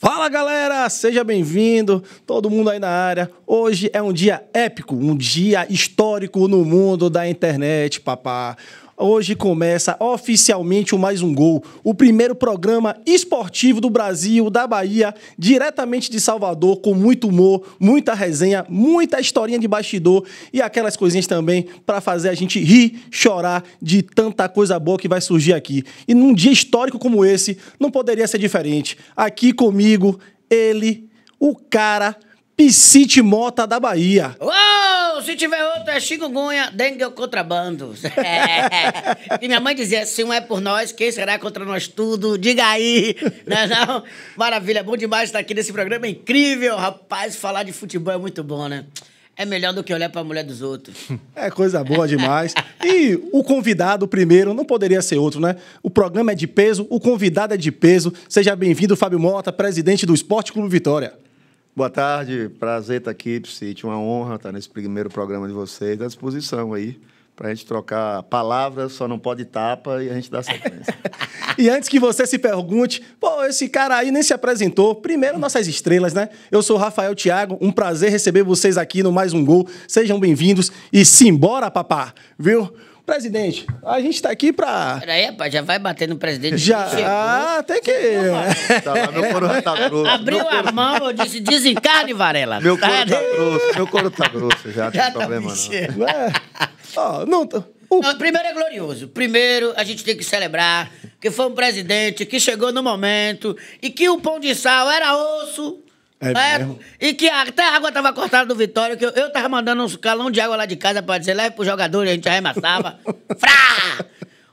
Fala galera, seja bem-vindo, todo mundo aí na área. Hoje é um dia épico, um dia histórico no mundo da internet, papá. Hoje começa oficialmente o Mais Um Gol, o primeiro programa esportivo do Brasil, da Bahia, diretamente de Salvador, com muito humor, muita resenha, muita historinha de bastidor e aquelas coisinhas também para fazer a gente rir, chorar de tanta coisa boa que vai surgir aqui. E num dia histórico como esse, não poderia ser diferente. Aqui comigo, ele, o cara Piscite Mota da Bahia. Uou! se tiver outro é chikungunya, dengue ou contrabando. É. E minha mãe dizia, se um é por nós, quem será contra nós tudo? Diga aí. Não, né, não? Maravilha, bom demais estar aqui nesse programa é incrível. Rapaz, falar de futebol é muito bom, né? É melhor do que olhar para a mulher dos outros. É coisa boa demais. e o convidado primeiro não poderia ser outro, né? O programa é de peso, o convidado é de peso. Seja bem-vindo, Fábio Mota, presidente do Esporte Clube Vitória. Boa tarde, prazer estar aqui, Psyche, Uma honra estar nesse primeiro programa de vocês, à disposição aí para a gente trocar palavras, só não pode tapa e a gente dá sequência. e antes que você se pergunte, pô, esse cara aí nem se apresentou. Primeiro, nossas estrelas, né? Eu sou Rafael Thiago, um prazer receber vocês aqui no Mais Um Gol. Sejam bem-vindos e simbora, papá, viu? Presidente, a gente tá aqui pra. Peraí, rapaz, já vai bater no presidente. Já. até Ah, que. Tá lá, meu couro tá grosso. Abriu a mão, eu disse: desencarne, Varela. Meu couro tá, tá grosso, meu couro tá grosso, já, não tem tá problema não. É. Ó, não. Não, primeiro é glorioso. Primeiro, a gente tem que celebrar que foi um presidente que chegou no momento e que o pão de sal era osso é, é E que até a água tava cortada do Vitória, que eu, eu tava mandando uns calão de água lá de casa pra dizer, leve pro jogador, e a gente arremassava. Frá!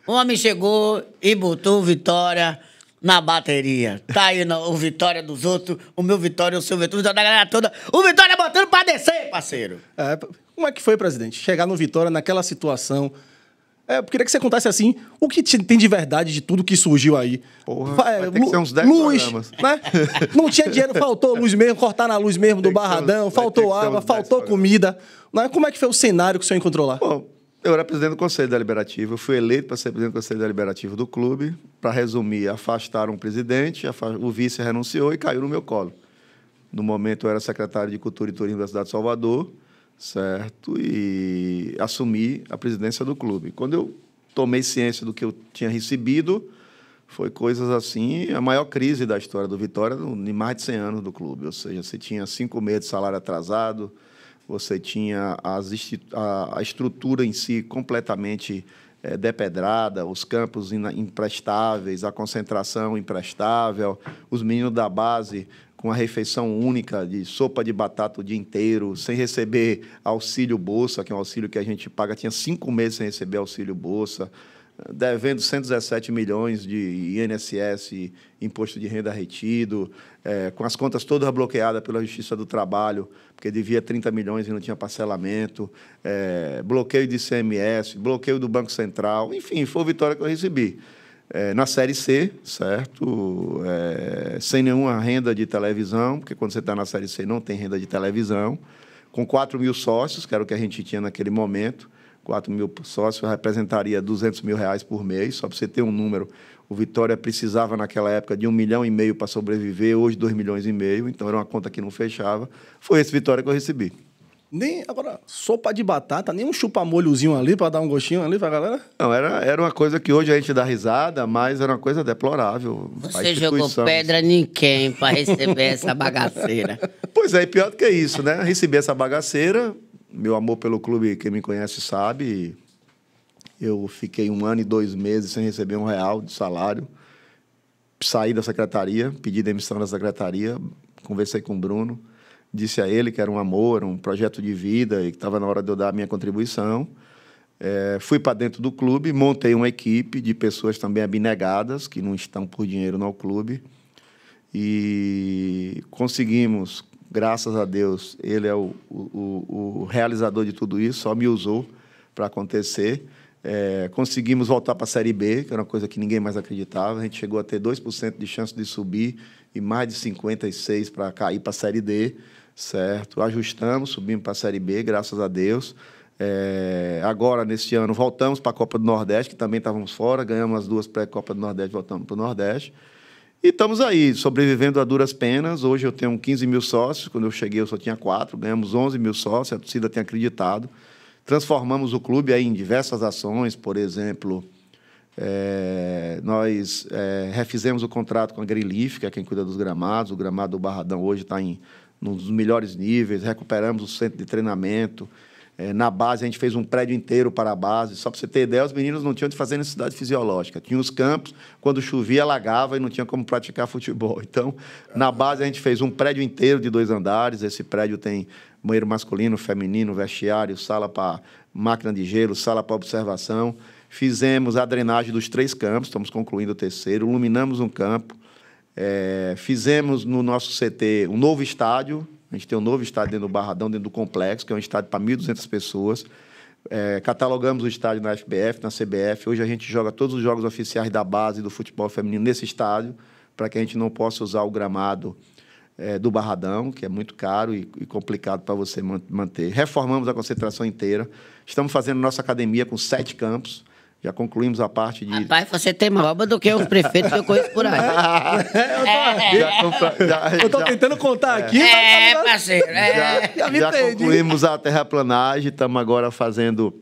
O homem chegou e botou o Vitória na bateria. Tá aí no, o Vitória dos outros, o meu Vitória, o seu Vitória, da galera toda. O Vitória botando pra descer, parceiro. É, como é que foi, presidente? Chegar no Vitória naquela situação é, eu queria que você contasse assim o que tem de verdade de tudo que surgiu aí. Porra, vai ter que ser uns 10 luz, né? Não tinha dinheiro, faltou luz mesmo, cortaram a luz mesmo do barradão, uns, faltou água, faltou comida. Né? Como é que foi o cenário que o senhor encontrou lá? Bom, eu era presidente do Conselho Deliberativo, eu fui eleito para ser presidente do Conselho Deliberativo do clube. Para resumir, afastaram o presidente, o vice renunciou e caiu no meu colo. No momento, eu era secretário de Cultura e Turismo da cidade de Salvador certo? E assumi a presidência do clube. Quando eu tomei ciência do que eu tinha recebido, foi coisas assim, a maior crise da história do Vitória em mais de 100 anos do clube. Ou seja, você tinha cinco meses de salário atrasado, você tinha as, a, a estrutura em si completamente é, depedrada, os campos in, imprestáveis, a concentração imprestável, os meninos da base com uma refeição única de sopa de batata o dia inteiro, sem receber auxílio bolsa, que é um auxílio que a gente paga, tinha cinco meses sem receber auxílio bolsa, devendo 117 milhões de INSS, imposto de renda retido, é, com as contas todas bloqueadas pela Justiça do Trabalho, porque devia 30 milhões e não tinha parcelamento, é, bloqueio de CMS, bloqueio do Banco Central, enfim, foi a vitória que eu recebi é, na Série C, certo? É, sem nenhuma renda de televisão, porque quando você está na Série C não tem renda de televisão, com 4 mil sócios, que era o que a gente tinha naquele momento, 4 mil sócios representaria 200 mil reais por mês, só para você ter um número. O Vitória precisava naquela época de um milhão e meio para sobreviver, hoje 2 milhões e meio, então era uma conta que não fechava. Foi esse Vitória que eu recebi. Nem, agora, sopa de batata, nem um chupa chupa-molhozinho ali para dar um gostinho ali pra galera? Não, era, era uma coisa que hoje a gente dá risada, mas era uma coisa deplorável. Você jogou pedra ninguém quem pra receber essa bagaceira? Pois é, e pior do que isso, né? Recebi essa bagaceira, meu amor pelo clube, quem me conhece sabe, eu fiquei um ano e dois meses sem receber um real de salário. Saí da secretaria, pedi demissão da secretaria, conversei com o Bruno disse a ele que era um amor, um projeto de vida e que estava na hora de eu dar a minha contribuição. É, fui para dentro do clube, montei uma equipe de pessoas também abnegadas, que não estão por dinheiro no clube. E conseguimos, graças a Deus, ele é o, o, o realizador de tudo isso, só me usou para acontecer. É, conseguimos voltar para a Série B, que era uma coisa que ninguém mais acreditava. A gente chegou a ter 2% de chance de subir e mais de 56% para cair para a Série D certo? Ajustamos, subimos para a Série B, graças a Deus. É, agora, neste ano, voltamos para a Copa do Nordeste, que também estávamos fora, ganhamos as duas pré-Copa do Nordeste, voltamos para o Nordeste. E estamos aí, sobrevivendo a duras penas. Hoje eu tenho 15 mil sócios, quando eu cheguei eu só tinha quatro, ganhamos 11 mil sócios, a torcida tem acreditado. Transformamos o clube aí em diversas ações, por exemplo, é, nós é, refizemos o contrato com a Grilífica que é quem cuida dos gramados. O gramado do Barradão hoje está em nos melhores níveis, recuperamos o centro de treinamento. É, na base, a gente fez um prédio inteiro para a base. Só para você ter ideia, os meninos não tinham de fazer necessidade fisiológica. Tinha os campos, quando chovia, alagava e não tinha como praticar futebol. Então, na base, a gente fez um prédio inteiro de dois andares. Esse prédio tem banheiro masculino, feminino, vestiário, sala para máquina de gelo, sala para observação. Fizemos a drenagem dos três campos, estamos concluindo o terceiro, iluminamos um campo, é, fizemos no nosso CT um novo estádio. A gente tem um novo estádio dentro do Barradão, dentro do complexo, que é um estádio para 1.200 pessoas. É, catalogamos o estádio na FBF, na CBF. Hoje a gente joga todos os jogos oficiais da base do futebol feminino nesse estádio, para que a gente não possa usar o gramado é, do Barradão, que é muito caro e, e complicado para você manter. Reformamos a concentração inteira. Estamos fazendo nossa academia com sete campos. Já concluímos a parte de. Rapaz, você tem mais obra do que os prefeitos que eu conheço por aí. eu, tô, é, já, já, eu tô tentando contar é, aqui. É, mas... Tá parceiro. É. Já, já concluímos a terraplanagem, estamos agora fazendo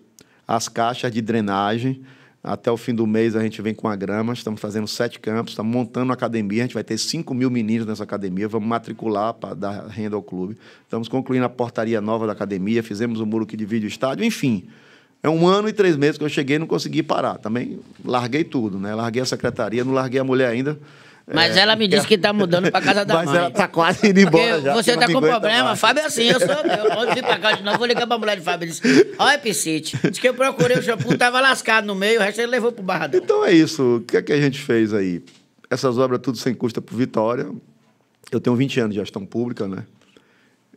as caixas de drenagem. Até o fim do mês a gente vem com a grama, estamos fazendo sete campos, estamos montando uma academia, a gente vai ter 5 mil meninos nessa academia, vamos matricular para dar renda ao clube. Estamos concluindo a portaria nova da academia, fizemos o muro que divide o estádio, enfim. É um ano e três meses que eu cheguei e não consegui parar. Também larguei tudo, né? Larguei a secretaria, não larguei a mulher ainda. Mas é, ela me disse que está mudando para casa da mas mãe. Mas ela está quase indo embora Porque já. Você está com problema. Mais. Fábio é assim, eu sou Eu Quando vim para cá de novo, vou ligar para a mulher de Fábio. Disse, olha, Piscite, disse que eu procurei o shampoo, tava lascado no meio, o resto ele levou pro Barradão. Então é isso. O que é que a gente fez aí? Essas obras tudo sem custa é pro Vitória. Eu tenho 20 anos de gestão pública, né?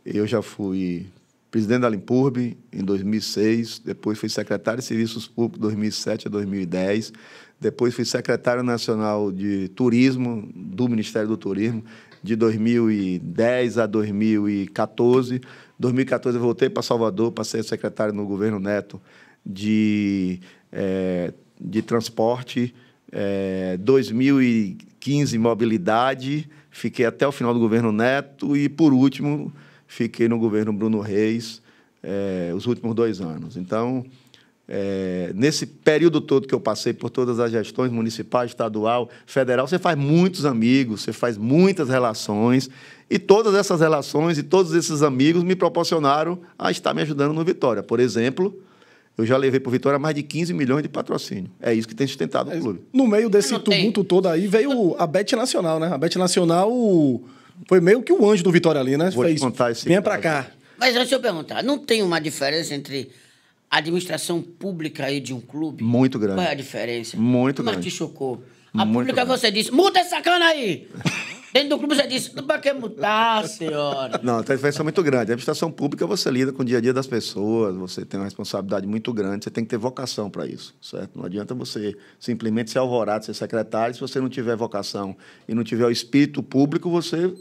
Eu já fui presidente da Limpurb em 2006, depois fui secretário de Serviços Públicos 2007 a 2010, depois fui secretário nacional de Turismo do Ministério do Turismo de 2010 a 2014. 2014 voltei para Salvador, para ser secretário no governo Neto de, é, de transporte. É, eh, 2015, mobilidade, fiquei até o final do governo Neto e, por último, fiquei no governo Bruno Reis é, os últimos dois anos. Então, é, nesse período todo que eu passei por todas as gestões municipal, estadual, federal, você faz muitos amigos, você faz muitas relações, e todas essas relações e todos esses amigos me proporcionaram a estar me ajudando no Vitória. Por exemplo, eu já levei para o Vitória mais de 15 milhões de patrocínio. É isso que tem sustentado o clube. No meio desse tumulto todo aí veio a Bet Nacional, né? A Bet Nacional. O foi meio que o anjo do Vitória ali, né? Vou Fez, te contar esse Vem para cá. Mas deixa eu perguntar, não tem uma diferença entre a administração pública aí de um clube? Muito grande. Qual é a diferença? Muito Como é grande. Mas te chocou. A Muito pública grande. você disse, multa essa sacana aí! Dentro do clube você disse, não para que mudar, senhora? Não, tem uma diferença é muito grande. A administração pública você lida com o dia a dia das pessoas, você tem uma responsabilidade muito grande, você tem que ter vocação para isso, certo? Não adianta você simplesmente ser alvorado, ser secretário, se você não tiver vocação e não tiver o espírito público, você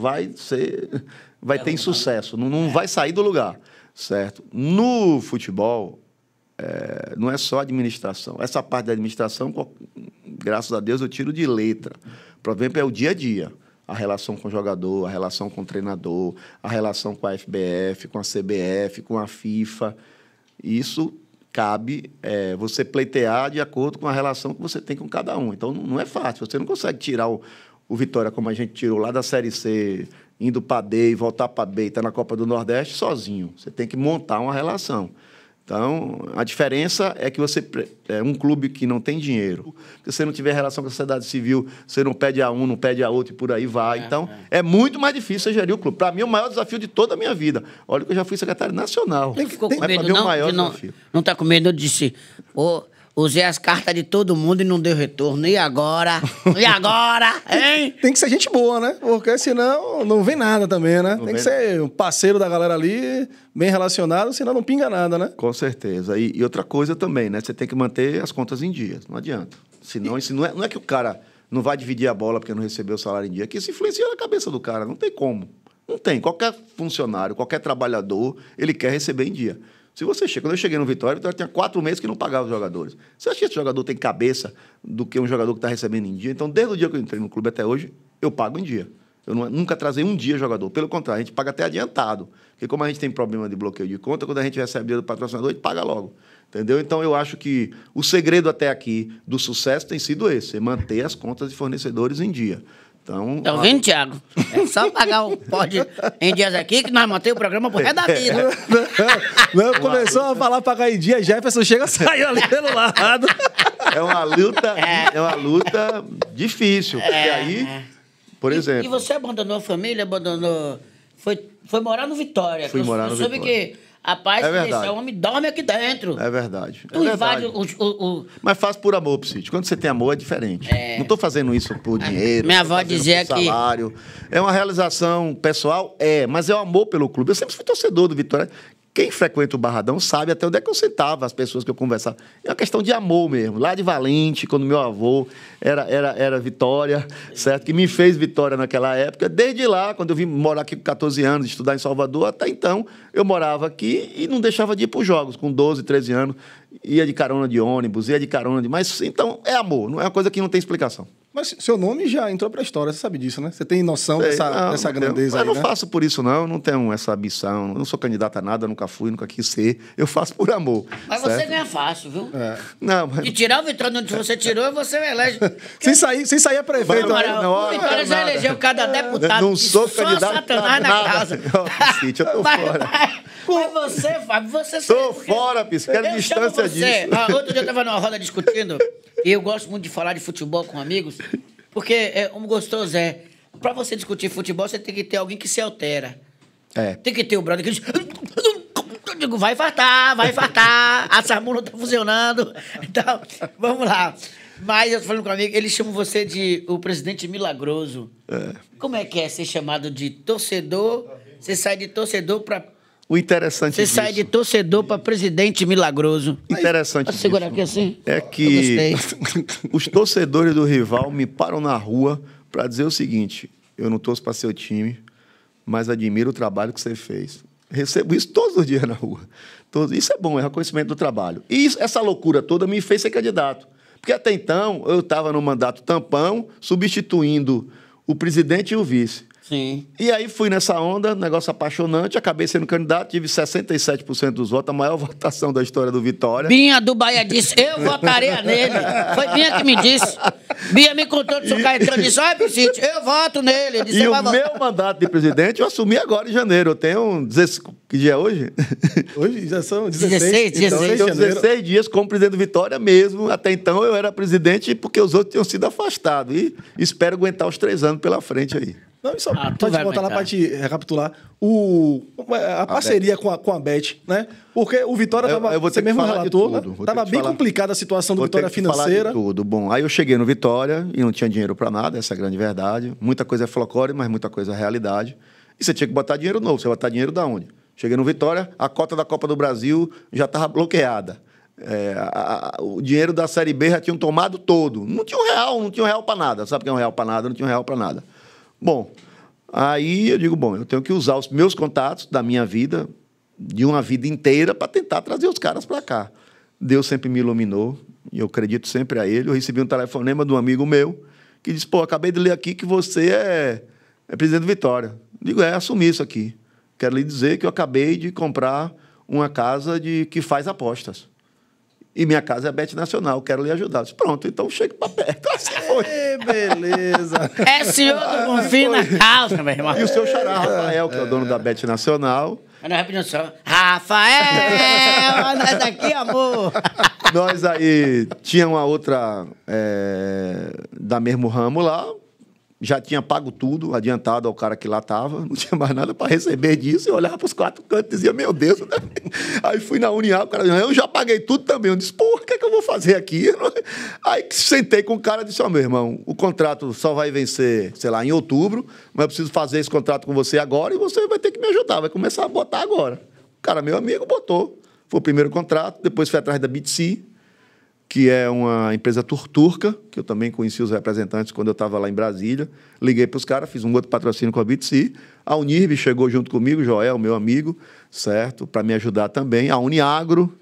vai ser, vai é ter né? insucesso, não, não é. vai sair do lugar, certo? No futebol, é, não é só administração. Essa parte da administração, graças a Deus, eu tiro de letra. O problema é o dia a dia a relação com o jogador, a relação com o treinador, a relação com a FBF, com a CBF, com a FIFA. Isso cabe é, você pleitear de acordo com a relação que você tem com cada um. Então não é fácil, você não consegue tirar o, o Vitória como a gente tirou lá da Série C, indo para D e voltar para B e estar tá na Copa do Nordeste sozinho. Você tem que montar uma relação. Então, a diferença é que você é um clube que não tem dinheiro, que você não tiver relação com a sociedade civil, você não pede a um, não pede a outro e por aí vai. É, então, é. é. muito mais difícil gerir o clube. Para mim, é o maior desafio de toda a minha vida. Olha que eu já fui secretário nacional. Tem que ficou com é medo, não, maior não, desafio. não tá com medo, eu disse, Usei as cartas de todo mundo e não deu retorno. E agora? E agora? Hein? Tem que ser gente boa, né? Porque senão não vem nada também, né? Não Tem que ser um parceiro da galera ali, bem relacionado, senão não pinga nada, né? Com certeza. E, e outra coisa também, né? Você tem que manter as contas em dia Não adianta. Senão, e... não, é, não é que o cara não vai dividir a bola porque não recebeu o salário em dia. É que isso influencia na cabeça do cara. Não tem como. Não tem. Qualquer funcionário, qualquer trabalhador, ele quer receber em dia. Se você chega, quando eu cheguei no Vitória, o Vitória tinha quatro meses que não pagava os jogadores. Você acha que esse jogador tem cabeça do que um jogador que está recebendo em dia? Então, desde o dia que eu entrei no clube até hoje, eu pago em dia. Eu não, nunca trazei um dia jogador. Pelo contrário, a gente paga até adiantado. Porque como a gente tem problema de bloqueio de conta, quando a gente recebe dinheiro do patrocinador, a gente paga logo. Entendeu? Então eu acho que o segredo até aqui do sucesso tem sido esse: é manter as contas de fornecedores em dia. Então, Tô ouvindo, então, Tiago? É só pagar o pode em dias aqui que nós mantemos o programa pro resto da vida. Não, começou a falar pagar em dia, Jefferson chega saiu ali pelo lado. É uma luta, é, é uma luta difícil. Porque é, aí, é. por exemplo. E você abandonou a família, abandonou. Foi, foi morar no Vitória. Fui eu, morar eu no Vitória. que Rapaz, é verdade. o homem dorme aqui dentro. É verdade. É tu é o, o, Mas faz por amor, Psite. Quando você tem amor, é diferente. É... Não estou fazendo isso por ah, dinheiro. Minha avó dizia que. Salário. É uma realização pessoal? É, mas é o amor pelo clube. Eu sempre fui torcedor do Vitória. Quem frequenta o Barradão sabe até onde é que eu sentava as pessoas que eu conversava. É uma questão de amor mesmo. Lá de Valente, quando meu avô era, era, era Vitória, certo? Que me fez Vitória naquela época. Desde lá, quando eu vim morar aqui com 14 anos, estudar em Salvador, até então eu morava aqui e não deixava de ir para os jogos. Com 12, 13 anos, ia de carona de ônibus, ia de carona de. Mas então é amor, não é uma coisa que não tem explicação. Mas seu nome já entrou para a história, você sabe disso, né? Você tem noção Sei, dessa, não, dessa grandeza eu, aí, Eu não né? faço por isso, não. Eu não tenho essa ambição. Eu não sou candidato a nada, nunca fui, nunca quis ser. Eu faço por amor. Mas certo? você ganha é fácil, viu? É. Não, mas... E tirar o Vitória onde você tirou, você elege. sem, sair, sem sair a é prefeito. Não, não, não, o Vitória já elegeu cada é. deputado. Eu não sou candidato satanás na casa. Oh, eu tô mas, fora. Mas, mas você, Fábio, você... Tô fora, Pisco. Quero distância disso. Ah, outro dia eu estava numa roda discutindo... E eu gosto muito de falar de futebol com amigos, porque é um gostoso é. Pra você discutir futebol, você tem que ter alguém que se altera. É. Tem que ter o brother que diz. Eu digo, vai fartar, vai fartar, a Samu não tá funcionando. Então, vamos lá. Mas eu tô falando com um amigo, eles chamam você de o presidente milagroso. É. Como é que é ser chamado de torcedor? Você sai de torcedor para o interessante Você disso, sai de torcedor para presidente milagroso. Interessante. Posso segurar aqui assim? É que os torcedores do rival me param na rua para dizer o seguinte: eu não torço para seu time, mas admiro o trabalho que você fez. Recebo isso todos os dias na rua. Isso é bom, é reconhecimento do trabalho. E isso, essa loucura toda me fez ser candidato. Porque até então eu estava no mandato tampão, substituindo o presidente e o vice. Sim. E aí fui nessa onda, negócio apaixonante, acabei sendo candidato, tive 67% dos votos, a maior votação da história do Vitória. Binha do Bahia disse, eu votaria nele. Foi Binha que me disse. Binha me contou do seu Caetano, disse, olha, Vicente, eu voto nele. Eu disse, e o meu mandato de presidente eu assumi agora em janeiro, eu tenho 16... Que dia é hoje? Hoje já são 16, 16, 16 então, 16, 16 então, dias como presidente do Vitória mesmo. Até então eu era presidente porque os outros tinham sido afastados. E espero aguentar os três anos pela frente aí. Não, isso ah, pra te botar lá para te recapitular. O, é, a, a ah, parceria né? com a, com a Bet, né? Porque o Vitória eu, Eu você mesmo relatou. tava bem complicada a situação do vou Vitória financeira. tudo. Bom, aí eu cheguei no Vitória e não tinha dinheiro para nada, essa é a grande verdade. Muita coisa é flocore, mas muita coisa é realidade. E você tinha que botar dinheiro novo. Você vai botar dinheiro da onde? Cheguei no Vitória, a cota da Copa do Brasil já estava bloqueada. É, a, a, o dinheiro da Série B já tinham tomado todo. Não tinha um real, não tinha um real para nada. Sabe o que é um real para nada? Não tinha um real para nada. Bom, aí eu digo, bom, eu tenho que usar os meus contatos da minha vida, de uma vida inteira, para tentar trazer os caras para cá. Deus sempre me iluminou, e eu acredito sempre a ele. Eu recebi um telefonema de um amigo meu, que disse, pô, acabei de ler aqui que você é, é presidente do Vitória. Eu digo, é, assumi isso aqui. Quero lhe dizer que eu acabei de comprar uma casa de que faz apostas. E minha casa é a Bet Nacional, quero lhe ajudar. disse, Pronto, então chega para perto. Assim foi. É, beleza. é senhor do Bonfim assim na casa, meu irmão. E o seu xará, é, Rafael, que é o dono é. da Bet Nacional. Mas nós repetimos só, Rafael, nós daqui, amor. nós aí tinha uma outra é, da mesmo ramo lá, já tinha pago tudo, adiantado ao cara que lá estava, não tinha mais nada para receber disso, eu olhava para os quatro cantos e dizia, meu Deus, né? aí fui na União, o cara dizia, eu já paguei tudo também, eu disse, pô, o que é que eu vou fazer aqui? Aí sentei com o cara e disse, ó, oh, meu irmão, o contrato só vai vencer, sei lá, em outubro, mas eu preciso fazer esse contrato com você agora e você vai ter que me ajudar, vai começar a botar agora. O cara, meu amigo, botou. Foi o primeiro contrato, depois foi atrás da BTC, que é uma empresa turca que eu também conheci os representantes quando eu estava lá em Brasília. Liguei para os caras, fiz um outro patrocínio com a BitSea. A Unirb chegou junto comigo, Joel, meu amigo, certo? Para me ajudar também. A Uniagro,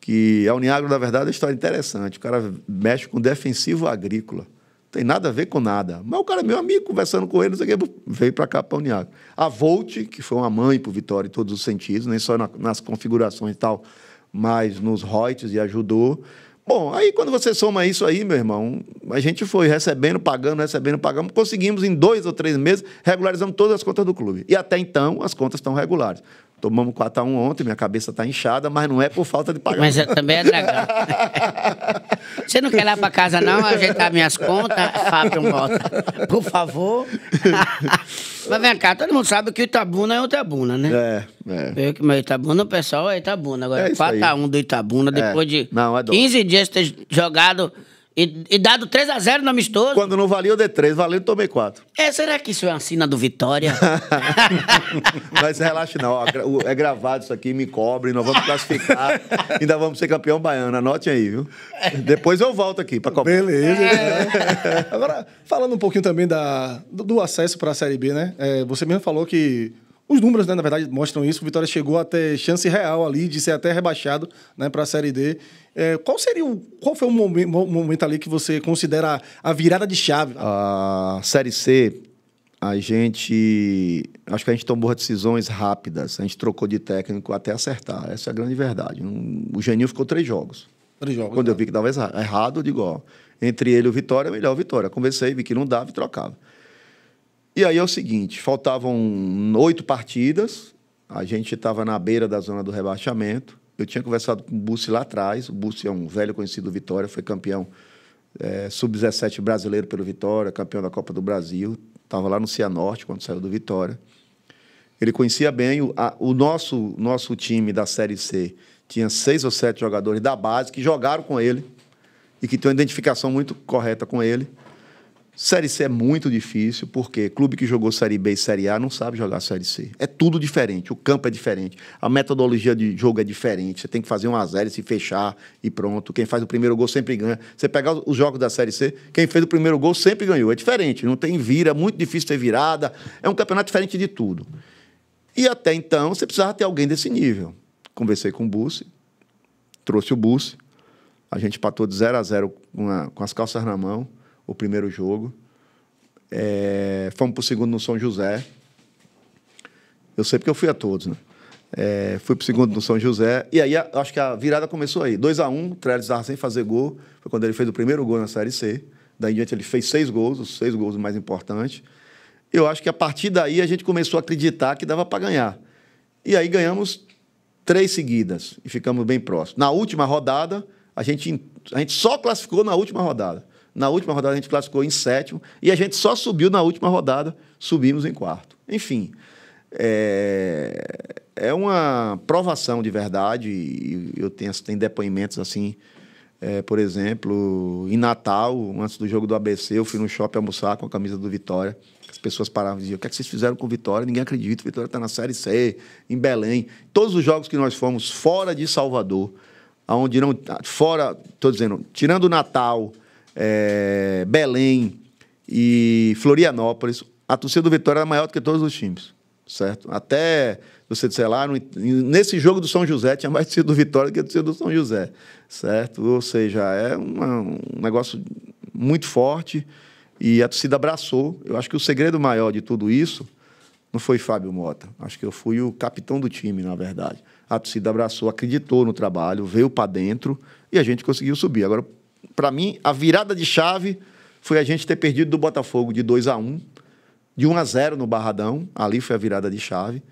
que a Uniagro, na verdade, é uma história interessante. O cara mexe com defensivo agrícola. Não tem nada a ver com nada. Mas o cara é meu amigo, conversando com ele, não sei o que, veio para cá, para a Uniagro. A Volt, que foi uma mãe para o Vitória em todos os sentidos, nem só na, nas configurações e tal, mas nos royalties e ajudou. Bom, aí quando você soma isso aí, meu irmão, a gente foi recebendo, pagando, recebendo, pagando, conseguimos em dois ou três meses, regularizamos todas as contas do clube. E até então as contas estão regulares. Tomamos 4x1 ontem, minha cabeça tá inchada, mas não é por falta de pagar. Mas é também é dragão. Você não quer ir lá para casa, não? Ajeitar minhas contas? Fábio Mota, por favor. mas vem cá, todo mundo sabe que o Itabuna é o Itabuna, né? É, é. Eu que meu Itabuna, o pessoal é Itabuna. Agora, é 4x1 do Itabuna, é. depois é. de não, é 15 dias ter jogado e, e, dado 3 a 0 no amistoso. Quando não valia, eu dei 3, valendo, tomei 4. É, será que isso é uma sina do Vitória? Mas relaxa, não. É gravado isso aqui, me cobre, nós vamos classificar. Ainda vamos ser campeão baiano. Anote aí, viu? Depois eu volto aqui pra Copa. Beleza. É. Agora, falando um pouquinho também da, do, do acesso pra Série B, né? É, você mesmo falou que os números, né, na verdade, mostram isso. O Vitória chegou até chance real ali de ser até rebaixado né, para a Série D. É, qual seria o, qual foi o momento, momento ali que você considera a virada de chave? A Série C, a gente. Acho que a gente tomou decisões rápidas. A gente trocou de técnico até acertar. Essa é a grande verdade. O Genil ficou três jogos. Três jogos. Quando eu né? vi que dava errado, eu digo: ó, entre ele e o Vitória, é melhor o Vitória. Conversei, vi que não dava e trocava. E aí é o seguinte: faltavam oito partidas, a gente estava na beira da zona do rebaixamento. Eu tinha conversado com o Bussi lá atrás. O Bussi é um velho conhecido do Vitória, foi campeão é, sub-17 brasileiro pelo Vitória, campeão da Copa do Brasil. Estava lá no Cianorte quando saiu do Vitória. Ele conhecia bem o, a, o nosso, nosso time da Série C. Tinha seis ou sete jogadores da base que jogaram com ele e que tem uma identificação muito correta com ele. Série C é muito difícil, porque clube que jogou Série B e Série A não sabe jogar Série C. É tudo diferente, o campo é diferente, a metodologia de jogo é diferente. Você tem que fazer um a zero, se fechar e pronto. Quem faz o primeiro gol sempre ganha. Você pegar os jogos da Série C, quem fez o primeiro gol sempre ganhou. É diferente, não tem vira, é muito difícil ter virada. É um campeonato diferente de tudo. E até então, você precisava ter alguém desse nível. Conversei com o Bussi, trouxe o Bussi, a gente patou de 0 a 0 com, com as calças na mão o primeiro jogo. É, fomos para o segundo no São José. Eu sei porque eu fui a todos, né? É, fui pro segundo no São José. E aí, a, acho que a virada começou aí. 2 a 1 um, o Trellis estava sem fazer gol. Foi quando ele fez o primeiro gol na Série C. Daí em diante ele fez seis gols, os seis gols mais importantes. Eu acho que a partir daí a gente começou a acreditar que dava para ganhar. E aí ganhamos três seguidas e ficamos bem próximos. Na última rodada, a gente, a gente só classificou na última rodada. Na última rodada a gente classificou em sétimo e a gente só subiu na última rodada, subimos em quarto. Enfim, é, é uma provação de verdade. eu tenho, tenho depoimentos assim, é, por exemplo, em Natal, antes do jogo do ABC, eu fui no shopping almoçar com a camisa do Vitória. As pessoas paravam e diziam: O que, é que vocês fizeram com o Vitória? Ninguém acredita, o Vitória está na Série C, em Belém. Todos os jogos que nós fomos fora de Salvador, aonde não. Fora, estou dizendo, tirando o Natal é, Belém e Florianópolis, a torcida do Vitória era maior do que todos os times, certo? Até você disser lá, nesse jogo do São José tinha mais torcida do Vitória do que a torcida do São José, certo? Ou seja, é uma, um negócio muito forte e a torcida abraçou. Eu acho que o segredo maior de tudo isso não foi Fábio Mota. Acho que eu fui o capitão do time, na verdade. A torcida abraçou, acreditou no trabalho, veio para dentro e a gente conseguiu subir. Agora, para mim, a virada de chave foi a gente ter perdido do Botafogo de 2 a 1 de 1 a 0 no Barradão. Ali foi a virada de chave,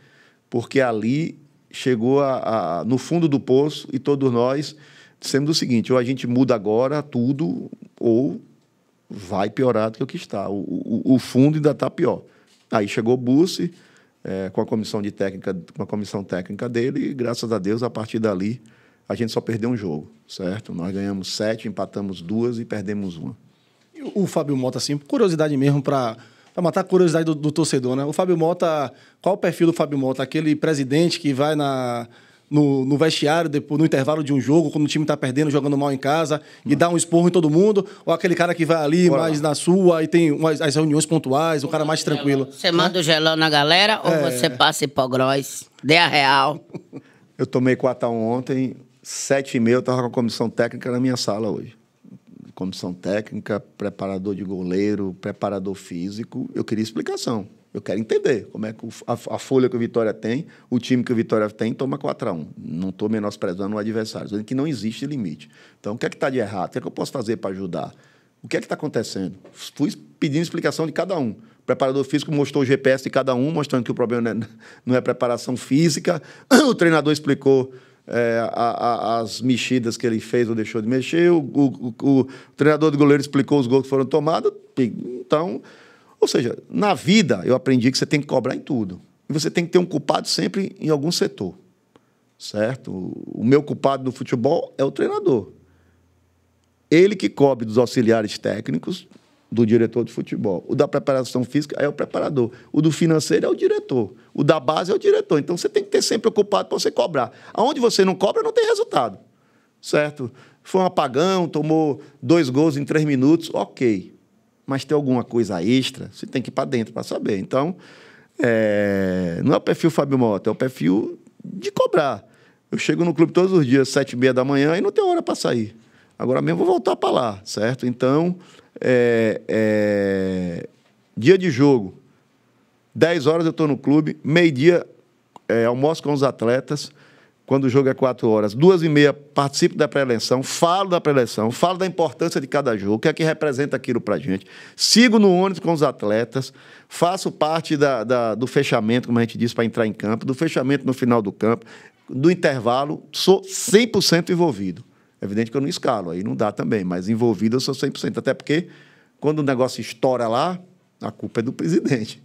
porque ali chegou a, a, no fundo do poço e todos nós dissemos o seguinte: ou a gente muda agora tudo, ou vai piorar do que o que está. O, o, o fundo ainda está pior. Aí chegou o Bussi, é, com a comissão de técnica, com a comissão técnica dele, e graças a Deus, a partir dali, a gente só perdeu um jogo, certo? Nós ganhamos sete, empatamos duas e perdemos uma. E o Fábio Mota, assim, curiosidade mesmo para para matar a curiosidade do, do, torcedor, né? O Fábio Mota, qual o perfil do Fábio Mota? Aquele presidente que vai na, no, no vestiário, depois, no intervalo de um jogo, quando o time está perdendo, jogando mal em casa, e dá um esporro em todo mundo? Ou aquele cara que vai ali Bora mais lá. na sua e tem umas, as reuniões pontuais, o cara mais tranquilo? Você manda o gelão na galera ou é. você passa hipogróis? Dê a real. Eu tomei 4x1 ontem, sete e meia eu estava com a comissão técnica na minha sala hoje. Comissão técnica, preparador de goleiro, preparador físico. Eu queria explicação. Eu quero entender como é que a, folha que o Vitória tem, o time que o Vitória tem, toma 4 a 1 Não estou menosprezando o adversário, dizendo que não existe limite. Então, o que é que está de errado? O que é que eu posso fazer para ajudar? O que é que está acontecendo? Fui pedindo explicação de cada um. O preparador físico mostrou o GPS de cada um, mostrando que o problema não é, não é preparação física. O treinador explicou é, a, a, as mexidas que ele fez ou deixou de mexer. O, o, o, o, treinador de goleiro explicou os gols que foram tomados. Então, ou seja, na vida eu aprendi que você tem que cobrar em tudo. E você tem que ter um culpado sempre em algum setor. Certo? O meu culpado no futebol é o treinador. Ele que cobre dos auxiliares técnicos do diretor de futebol. O da preparação física é o preparador. O do financeiro é o diretor. O da base é o diretor. Então você tem que ter sempre ocupado para você cobrar. Aonde você não cobra, não tem resultado. Certo? Foi um apagão, tomou dois gols em três minutos, ok. Mas tem alguma coisa extra, você tem que ir para dentro para saber. Então, é... não é o perfil Fábio Mota, é o perfil de cobrar. Eu chego no clube todos os dias, sete e meia da manhã, e não tem hora para sair. Agora mesmo vou voltar para lá, certo? Então, é, é, dia de jogo, 10 horas eu estou no clube, meio-dia é, almoço com os atletas, quando o jogo é 4 horas, duas e meia participo da pré-eleição, falo da pré-eleição, falo da importância de cada jogo, o que é que representa aquilo para a gente, sigo no ônibus com os atletas, faço parte da, da do fechamento, como a gente diz, para entrar em campo, do fechamento no final do campo, do intervalo, sou 100% envolvido. É evidente que eu não escalo, aí não dá também, mas envolvido eu sou 100%. Até porque quando o negócio estoura lá, a culpa é do presidente.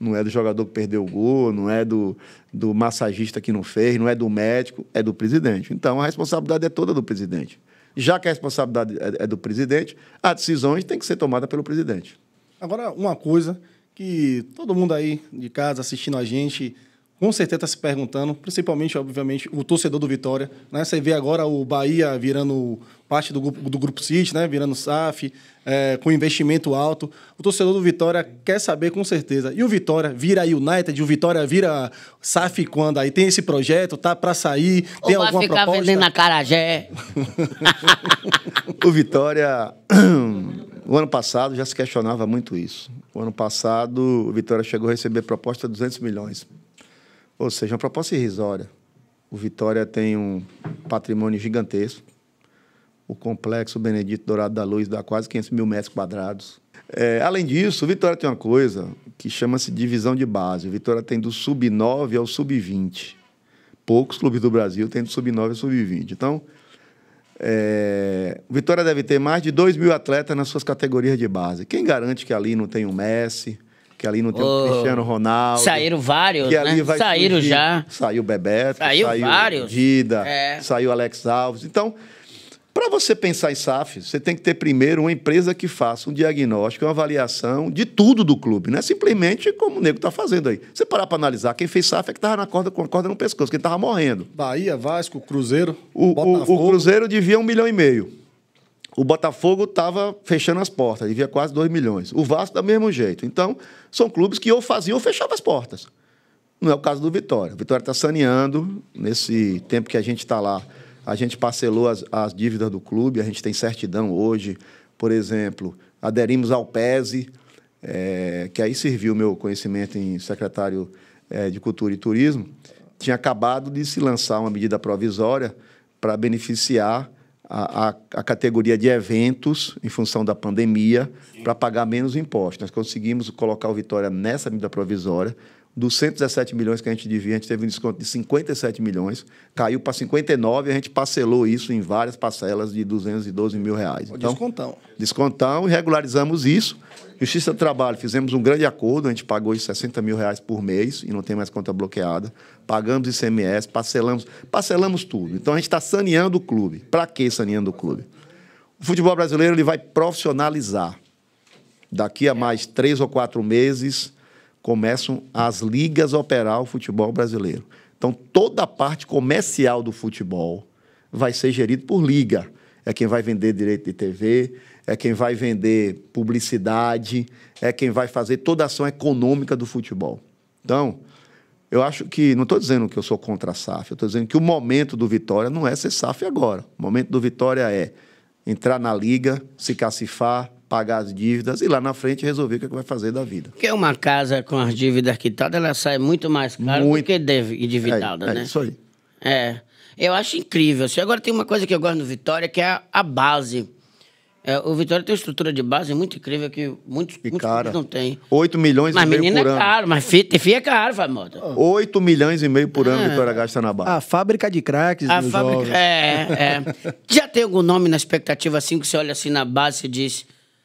Não é do jogador que perdeu o gol, não é do, do massagista que não fez, não é do médico, é do presidente. Então a responsabilidade é toda do presidente. Já que a responsabilidade é, é do presidente, as decisões têm que ser tomadas pelo presidente. Agora, uma coisa que todo mundo aí de casa assistindo a gente com certeza está se perguntando, principalmente, obviamente, o torcedor do Vitória. Né? Você vê agora o Bahia virando parte do grupo, do grupo City, né? virando SAF, é, com investimento alto. O torcedor do Vitória quer saber com certeza. E o Vitória vira United, o Vitória vira SAF quando? Aí tem esse projeto, tá para sair, Ou tem alguma proposta? Ou vai ficar vendendo a Carajé. o Vitória... O ano passado já se questionava muito isso. O ano passado, o Vitória chegou a receber proposta de 200 milhões ou seja, uma proposta irrisória. O Vitória tem um patrimônio gigantesco. O complexo Benedito Dourado da Luz dá quase 500 mil metros quadrados. É, além disso, o Vitória tem uma coisa que chama-se divisão de base. O Vitória tem do sub-9 ao sub-20. Poucos clubes do Brasil têm do sub-9 ao sub-20. Então, é, o Vitória deve ter mais de 2 mil atletas nas suas categorias de base. Quem garante que ali não tem um Messi, que ali não tem oh, o Cristiano Ronaldo. Saíram vários, que ali né? Vai saíram surgir. já. Saiu Bebeto, saiu, saiu vários. Dida, é. saiu Alex Alves. Então, para você pensar em SAF, você tem que ter primeiro uma empresa que faça um diagnóstico, uma avaliação de tudo do clube, não é simplesmente como o nego está fazendo aí. Você parar para analisar, quem fez SAF é que estava na corda com a corda no pescoço, quem estava morrendo. Bahia, Vasco, Cruzeiro. O, o, o Cruzeiro devia um milhão e meio. O Botafogo estava fechando as portas, devia quase 2 milhões. O Vasco, do mesmo jeito. Então, são clubes que ou faziam ou fechavam as portas. Não é o caso do Vitória. O Vitória está saneando. Nesse tempo que a gente está lá, a gente parcelou as, as, dívidas do clube, a gente tem certidão hoje. Por exemplo, aderimos ao PESE, é, que aí serviu o meu conhecimento em secretário é, de Cultura e Turismo. Tinha acabado de se lançar uma medida provisória para beneficiar a, a, a, categoria de eventos em função da pandemia para pagar menos impostos. Nós conseguimos colocar o Vitória nessa medida provisória dos 117 milhões que a gente devia, a gente teve um desconto de 57 milhões, caiu para 59 e a gente parcelou isso em várias parcelas de 212 mil reais. Então, descontão. Descontão e regularizamos isso. Justiça do Trabalho, fizemos um grande acordo, a gente pagou 60 mil reais por mês e não tem mais conta bloqueada. Pagamos ICMS, parcelamos, parcelamos tudo. Então a gente está saneando o clube. Para que saneando o clube? O futebol brasileiro ele vai profissionalizar. Daqui a mais três ou quatro meses, começam as ligas a operar o futebol brasileiro. Então, toda a parte comercial do futebol vai ser gerida por liga. É quem vai vender direito de TV, é quem vai vender publicidade, é quem vai fazer toda a ação econômica do futebol. Então, eu acho que, não estou dizendo que eu sou contra a SAF, eu estou dizendo que o momento do Vitória não é ser SAF agora. O momento do Vitória é entrar na liga, se cacifar, pagar as dívidas e lá na frente resolver o que, é que vai fazer da vida. Porque uma casa com as dívidas quitadas, ela sai muito mais cara muito... do que endividada, é, é né? É isso aí. É. Eu acho incrível. Assim, agora tem uma coisa que eu gosto do Vitória, que é a, a base. É, o Vitória tem uma estrutura de base muito incrível que muitos, e muitos cara, não têm. 8 milhões mas e meio por é ano. Mas menina é caro, mas fi, fi é caro, Famota. 8 milhões e meio por ano o ah. Vitória gasta na base. A fábrica de craques a fábrica, É, é. Já tem algum nome na expectativa assim que você olha assim na base e diz...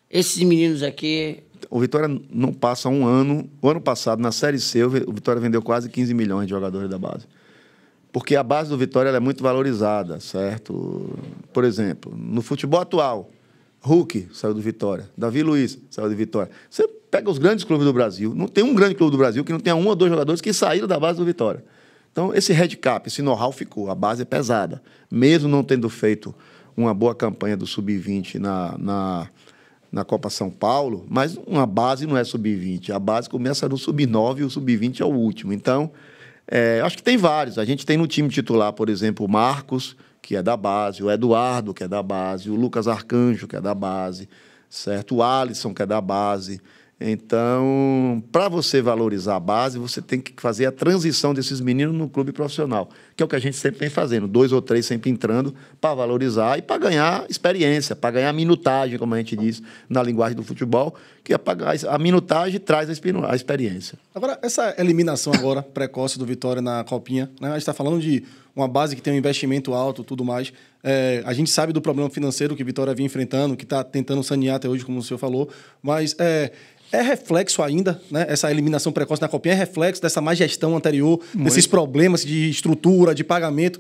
Esses meninos aqui. O Vitória não passa um ano. O ano passado, na Série C, o Vitória vendeu quase 15 milhões de jogadores da base. Porque a base do Vitória é muito valorizada, certo? Por exemplo, no futebol atual, Hulk saiu do Vitória, Davi Luiz saiu do Vitória. Você pega os grandes clubes do Brasil, não tem um grande clube do Brasil que não tenha um ou dois jogadores que saíram da base do Vitória. Então, esse headcap, esse know-how ficou, a base é pesada. Mesmo não tendo feito uma boa campanha do Sub-20 na, na na Copa São Paulo, mas uma base não é sub-20. A base começa no sub-9 e o sub-20 é o último. Então, é, acho que tem vários. A gente tem no time titular, por exemplo, o Marcos, que é da base, o Eduardo, que é da base, o Lucas Arcanjo, que é da base, certo? O Alisson, que é da base. Então, para você valorizar a base, você tem que fazer a transição desses meninos no clube profissional, que é o que a gente sempre vem fazendo, dois ou três sempre entrando para valorizar e para ganhar experiência, para ganhar minutagem, como a gente diz na linguagem do futebol, que é pagar a minutagem traz a experiência. Agora, essa eliminação agora precoce do Vitória na Copinha, né? a gente está falando de uma base que tem um investimento alto, tudo mais. É, a gente sabe do problema financeiro que Vitória vinha enfrentando, que está tentando sanear até hoje, como o senhor falou, mas é, é reflexo ainda, né? Essa eliminação precoce na copinha é reflexo dessa má gestão anterior, Muito. desses problemas de estrutura, de pagamento.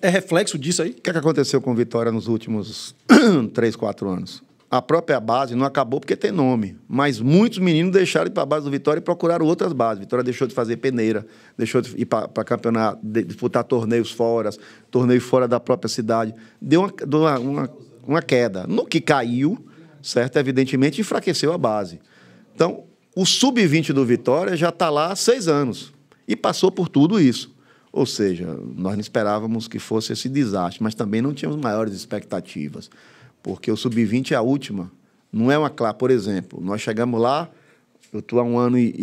É reflexo disso aí? O que, é que aconteceu com Vitória nos últimos três, quatro anos? A própria base não acabou porque tem nome, mas muitos meninos deixaram de ir para a base do Vitória e procuraram outras bases. Vitória deixou de fazer peneira, deixou de ir para campeonato, de, disputar torneios fora, torneio fora da própria cidade. Deu deu uma, uma, uma queda. No que caiu, certo? Evidentemente enfraqueceu a base. Então, o sub-20 do Vitória já está lá há seis anos e passou por tudo isso. Ou seja, nós não esperávamos que fosse esse desastre, mas também não tínhamos maiores expectativas, porque o sub-20 é a última. Não é uma clá, por exemplo. Nós chegamos lá, eu estou há um ano e,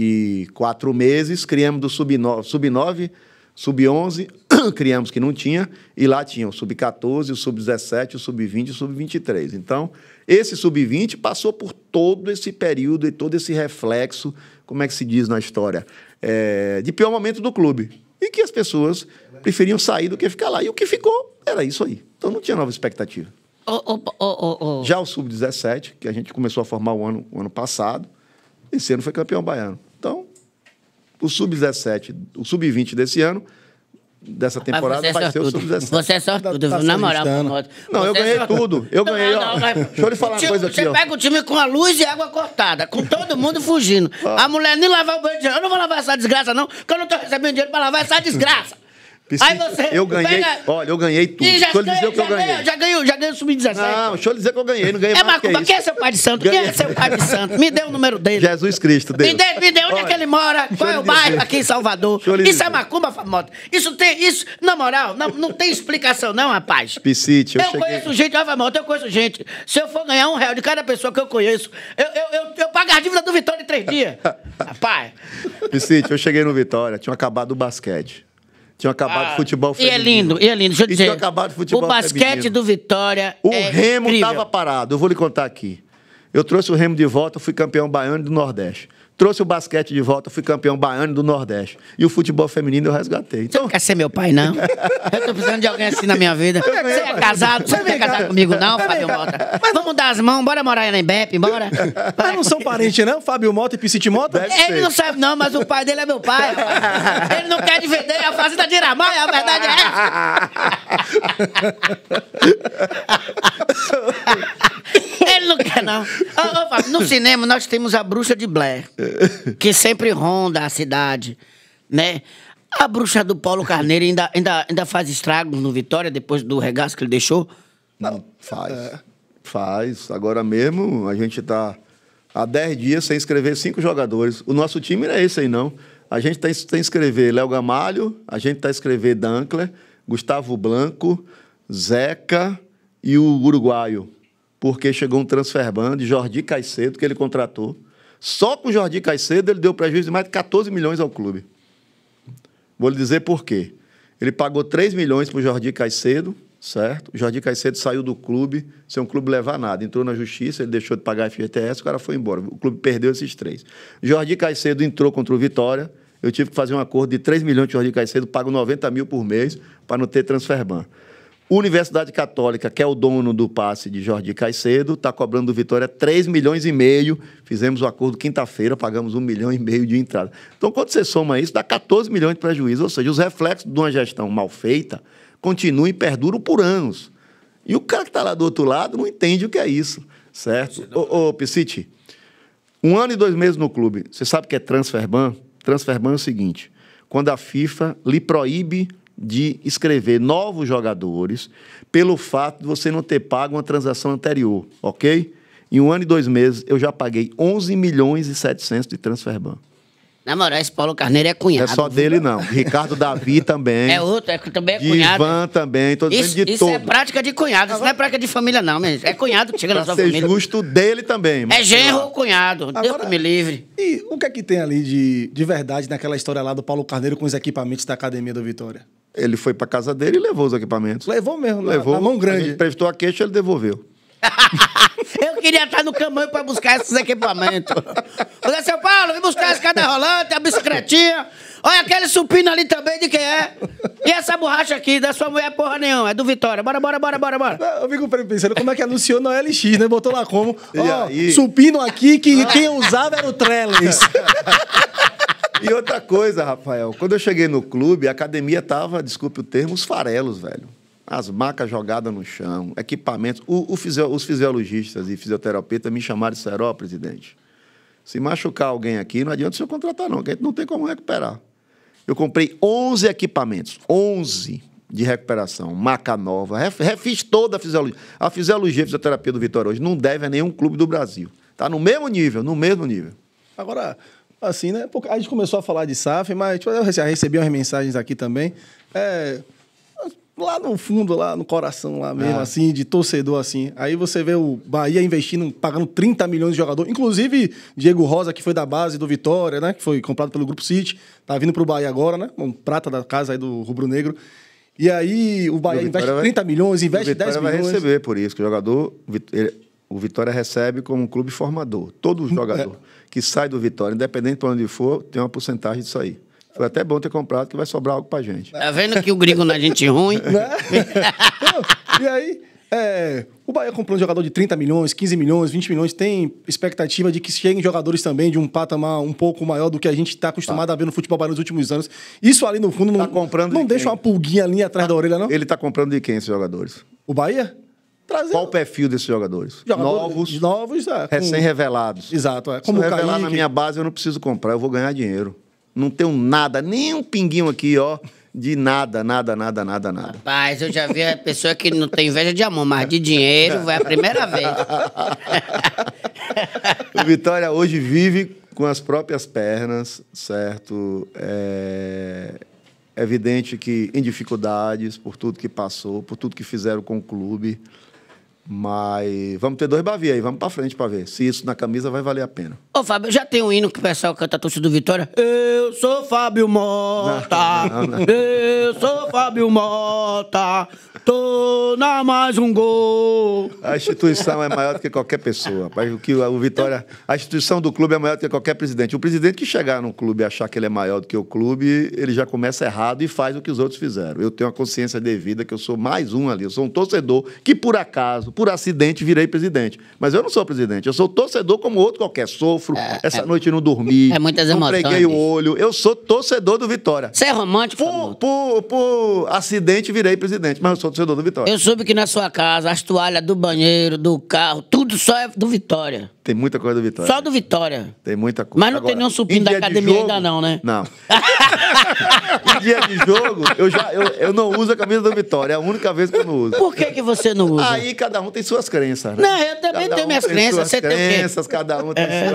e, quatro meses, criamos do sub-9, sub-9 sub-11, criamos que não tinha, e lá tinha o sub-14, o sub-17, o sub-20 e o sub-23. Então, esse sub-20 passou por todo esse período e todo esse reflexo, como é que se diz na história, é, de pior momento do clube. E que as pessoas preferiam sair do que ficar lá. E o que ficou era isso aí. Então não tinha nova expectativa. Oh, oh, oh, Já o Sub-17, que a gente começou a formar o ano, o ano passado, esse ano foi campeão baiano. Então, o Sub-17, o Sub-20 desse ano dessa temporada é vai ser o sub-17. Você é tá sortudo, da, tá na moral. Não, eu é ganhei tudo. Eu ganhei, não, Deixa eu lhe falar uma coisa aqui, Você pega o time com a luz e água cortada, com todo mundo fugindo. A mulher nem lavar o banheiro. Eu não vou lavar essa desgraça, não, porque eu não tô recebendo dinheiro pra lavar essa desgraça. Aí você. Eu ganhei. Pega... Olha, eu ganhei tudo. E já deixa eu lhe dizer o que eu ganhei. Já ganhei, já ganhei o 17 Não, deixa eu lhe dizer que eu ganhei. Não ganhei é, mais. É, Macumba, quem é seu pai de santo? Ganhei. Quem é seu pai de santo? Me dê o número dele. Jesus Cristo, Deus. Me dê, me dê onde é Olha, é que ele mora? Qual é o bairro aqui em Salvador? Isso é dizer. é Macumba, famosa. Isso tem. Isso, na moral, não, não tem explicação, não, rapaz. Piscite, eu, eu cheguei... conheço gente, ó, Famosa, eu conheço gente. Se eu for ganhar um real de cada pessoa que eu conheço, eu, eu, eu, eu pago a dívida do Vitória em três dias. rapaz. Piscite, eu cheguei no Vitória, tinha acabado o basquete. Tinha acabado ah, futebol feminino. E é lindo, e é lindo. Deixa eu dizer. E tinha acabado futebol O basquete feminino. do Vitória. O é Remo estava parado. Eu vou lhe contar aqui. Eu trouxe o Remo de volta, fui campeão baiano do Nordeste. Trouxe o basquete de volta, fui campeão baiano do Nordeste. E o futebol feminino eu resgatei. Então... Você não então- quer ser meu pai, não? eu tô precisando de alguém assim na minha vida. Você é, é casado, é você não quer casar comigo, não, é Fábio Mota? Mas vamos dar as mãos, bora morar na Embep, bora. Mas não são parentes, não, Fábio Mota e Piscite Mota? ele não sabe, não, mas o pai dele é meu pai. Ele não quer dividir a fazenda de Iramaia, a verdade é essa. ele não quer, não. Ô, ô, Fábio, no cinema nós temos a bruxa de Blair que sempre ronda a cidade, né? A bruxa do Paulo Carneiro ainda, ainda, ainda faz estragos no Vitória depois do regaço que ele deixou? Não, faz. É. Faz. Agora mesmo a gente está há 10 dias sem escrever cinco jogadores. O nosso time não é esse aí, não. A gente tem tá, que escrever Léo Gamalho, a gente está escrever Dankler, Gustavo Blanco, Zeca e o uruguaio. Porque chegou um transfer ban de Jordi Caicedo, que ele contratou. Só com o Jordi Caicedo ele deu prejuízo de mais de 14 milhões ao clube. Vou lhe dizer por quê. Ele pagou 3 milhões para o Jordi Caicedo, certo? O Jordi Caicedo saiu do clube sem um clube levar nada. Entrou na justiça, ele deixou de pagar FGTS, o cara foi embora. O clube perdeu esses três. Jordi Caicedo entrou contra o Vitória, eu tive que fazer um acordo de 3 milhões de Jordi Caicedo, pago 90 mil por mês para não ter ban. Universidade Católica, que é o dono do passe de Jordi Caicedo, está cobrando do Vitória 3 milhões e meio. Fizemos o um acordo quinta-feira, pagamos 1 milhão e meio de entrada. Então, quando você soma isso, dá 14 milhões de prejuízo. Ou seja, os reflexos de uma gestão mal feita continuam e perduram por anos. E o cara que está lá do outro lado não entende o que é isso, certo? Ô, ô Piscite, um ano e dois meses no clube, você sabe o que é transferban? Transferban é o seguinte, quando a FIFA lhe proíbe de escrever novos jogadores pelo fato de você não ter pago uma transação anterior, ok? Em um ano e dois meses, eu já paguei 11 milhões e 700 de transferban. Na moral, esse Paulo Carneiro é cunhado. É só dele, viu? não. Ricardo Davi também. É outro, é, também é cunhado. Ivan né? também, isso, de isso todo. é prática de cunhado, isso não é prática de família, não, mesmo. É cunhado que chega pra na sua ser família. justo dele também. É mas... É genro ou cunhado, Agora, Deus me livre. E o que é que tem ali de, de verdade naquela história lá do Paulo Carneiro com os equipamentos da Academia do Vitória? Ele foi pra casa dele e levou os equipamentos. Levou mesmo, levou. Na, na mão grande. A prestou a queixa, ele devolveu. Eu queria estar no caminho para buscar esses equipamentos. Olha, seu Paulo, vem buscar a escada rolante, a bicicletinha. Olha aquele supino ali também de quem é. E essa borracha aqui, da sua mulher porra nenhuma, é do Vitória. Bora, bora, bora, bora, bora. Eu fico pensando como é que anunciou na OLX, né? Botou lá como. Ó, oh, supino aqui que quem usava era o Trellis. E outra coisa, Rafael, quando eu cheguei no clube, a academia tava, desculpe o termo, os farelos, velho as macas jogadas no chão, equipamentos. O, o fisio, os fisiologistas e fisioterapeutas me chamaram e disseram, presidente, se machucar alguém aqui, não adianta o senhor contratar, não, porque a gente não tem como recuperar. Eu comprei 11 equipamentos, 11 de recuperação, maca nova, refiz toda a fisiologia. A fisiologia e fisioterapia do Vitória hoje não deve a nenhum clube do Brasil. Está no mesmo nível, no mesmo nível. Agora, assim, né? A gente começou a falar de SAF, mas tipo, eu recebi umas mensagens aqui também. É, lá no fundo, lá no coração, lá mesmo, ah. assim, de torcedor, assim. Aí você vê o Bahia investindo, pagando 30 milhões de jogador. Inclusive, Diego Rosa, que foi da base do Vitória, né? Que foi comprado pelo Grupo City, tá vindo pro Bahia agora, né? Um prata da casa aí do Rubro Negro. E aí o Bahia o investe vai... 30 milhões, investe 10 milhões. vai receber por isso, que o jogador... Ele, o Vitória recebe como um clube formador. Todo é. jogador é. que sai do Vitória, independente para onde for, tem uma porcentagem disso aí. Foi até bom ter comprado, que vai sobrar algo pra gente. Tá vendo que o gringo não é gente ruim? Né? Não. e aí, é, o Bahia comprou um jogador de 30 milhões, 15 milhões, 20 milhões. Tem expectativa de que cheguem jogadores também de um patamar um pouco maior do que a gente está acostumado tá. a ver no futebol baiano nos últimos anos. Isso ali no fundo tá não, tá comprando não de deixa quem? uma pulguinha ali atrás da orelha, não? Ele está comprando de quem esses jogadores? O Bahia? Qual o perfil desses jogadores? jogadores novos. Novos, é, com... Recém-revelados. Exato. É. Como Se eu revelar Kaique... na minha base, eu não preciso comprar, eu vou ganhar dinheiro. Não tenho nada, nem um pinguinho aqui, ó. De nada, nada, nada, nada, nada. Rapaz, eu já vi a pessoa que não tem inveja de amor, mas de dinheiro vai a primeira vez. o Vitória hoje vive com as próprias pernas, certo? É... é evidente que em dificuldades, por tudo que passou, por tudo que fizeram com o clube. Mas vamos ter dois Bavi aí, vamos pra frente pra ver se isso na camisa vai valer a pena. Ô, Fábio, já tem um hino que o pessoal canta a torcida do Vitória? Eu sou Fábio Mota, não, não, não. eu sou Fábio Mota, na mais um gol. A instituição é maior do que qualquer pessoa. O que o Vitória, a instituição do clube é maior do que qualquer presidente. O presidente que chegar no clube e achar que ele é maior do que o clube, ele já começa errado e faz o que os outros fizeram. Eu tenho a consciência devida que eu sou mais um ali. Eu sou um torcedor que por acaso, por acidente, virei presidente. Mas eu não sou presidente. Eu sou torcedor como outro qualquer. Sofro. É, essa é, noite não dormi. É muitas emoções. Preguei o olho. Eu sou torcedor do Vitória. Você é romântico? Por, por, por acidente virei presidente, mas eu sou torcedor do Vitória. Eu soube que na sua casa, as toalhas do banheiro, do carro, tudo só é do Vitória. Tem muita coisa do Vitória. Só do Vitória. Tem muita coisa. Mas não Agora, tem nenhum supino da academia jogo, ainda não, né? Não. em dia de jogo, eu, já, eu, eu não uso a camisa do Vitória. É a única vez que eu não uso. Por que, que você não usa? Aí cada um tem suas crenças. Né? Não, eu também cada tenho um minhas tem crenças. Você crenças, tem crenças, cada um tem é.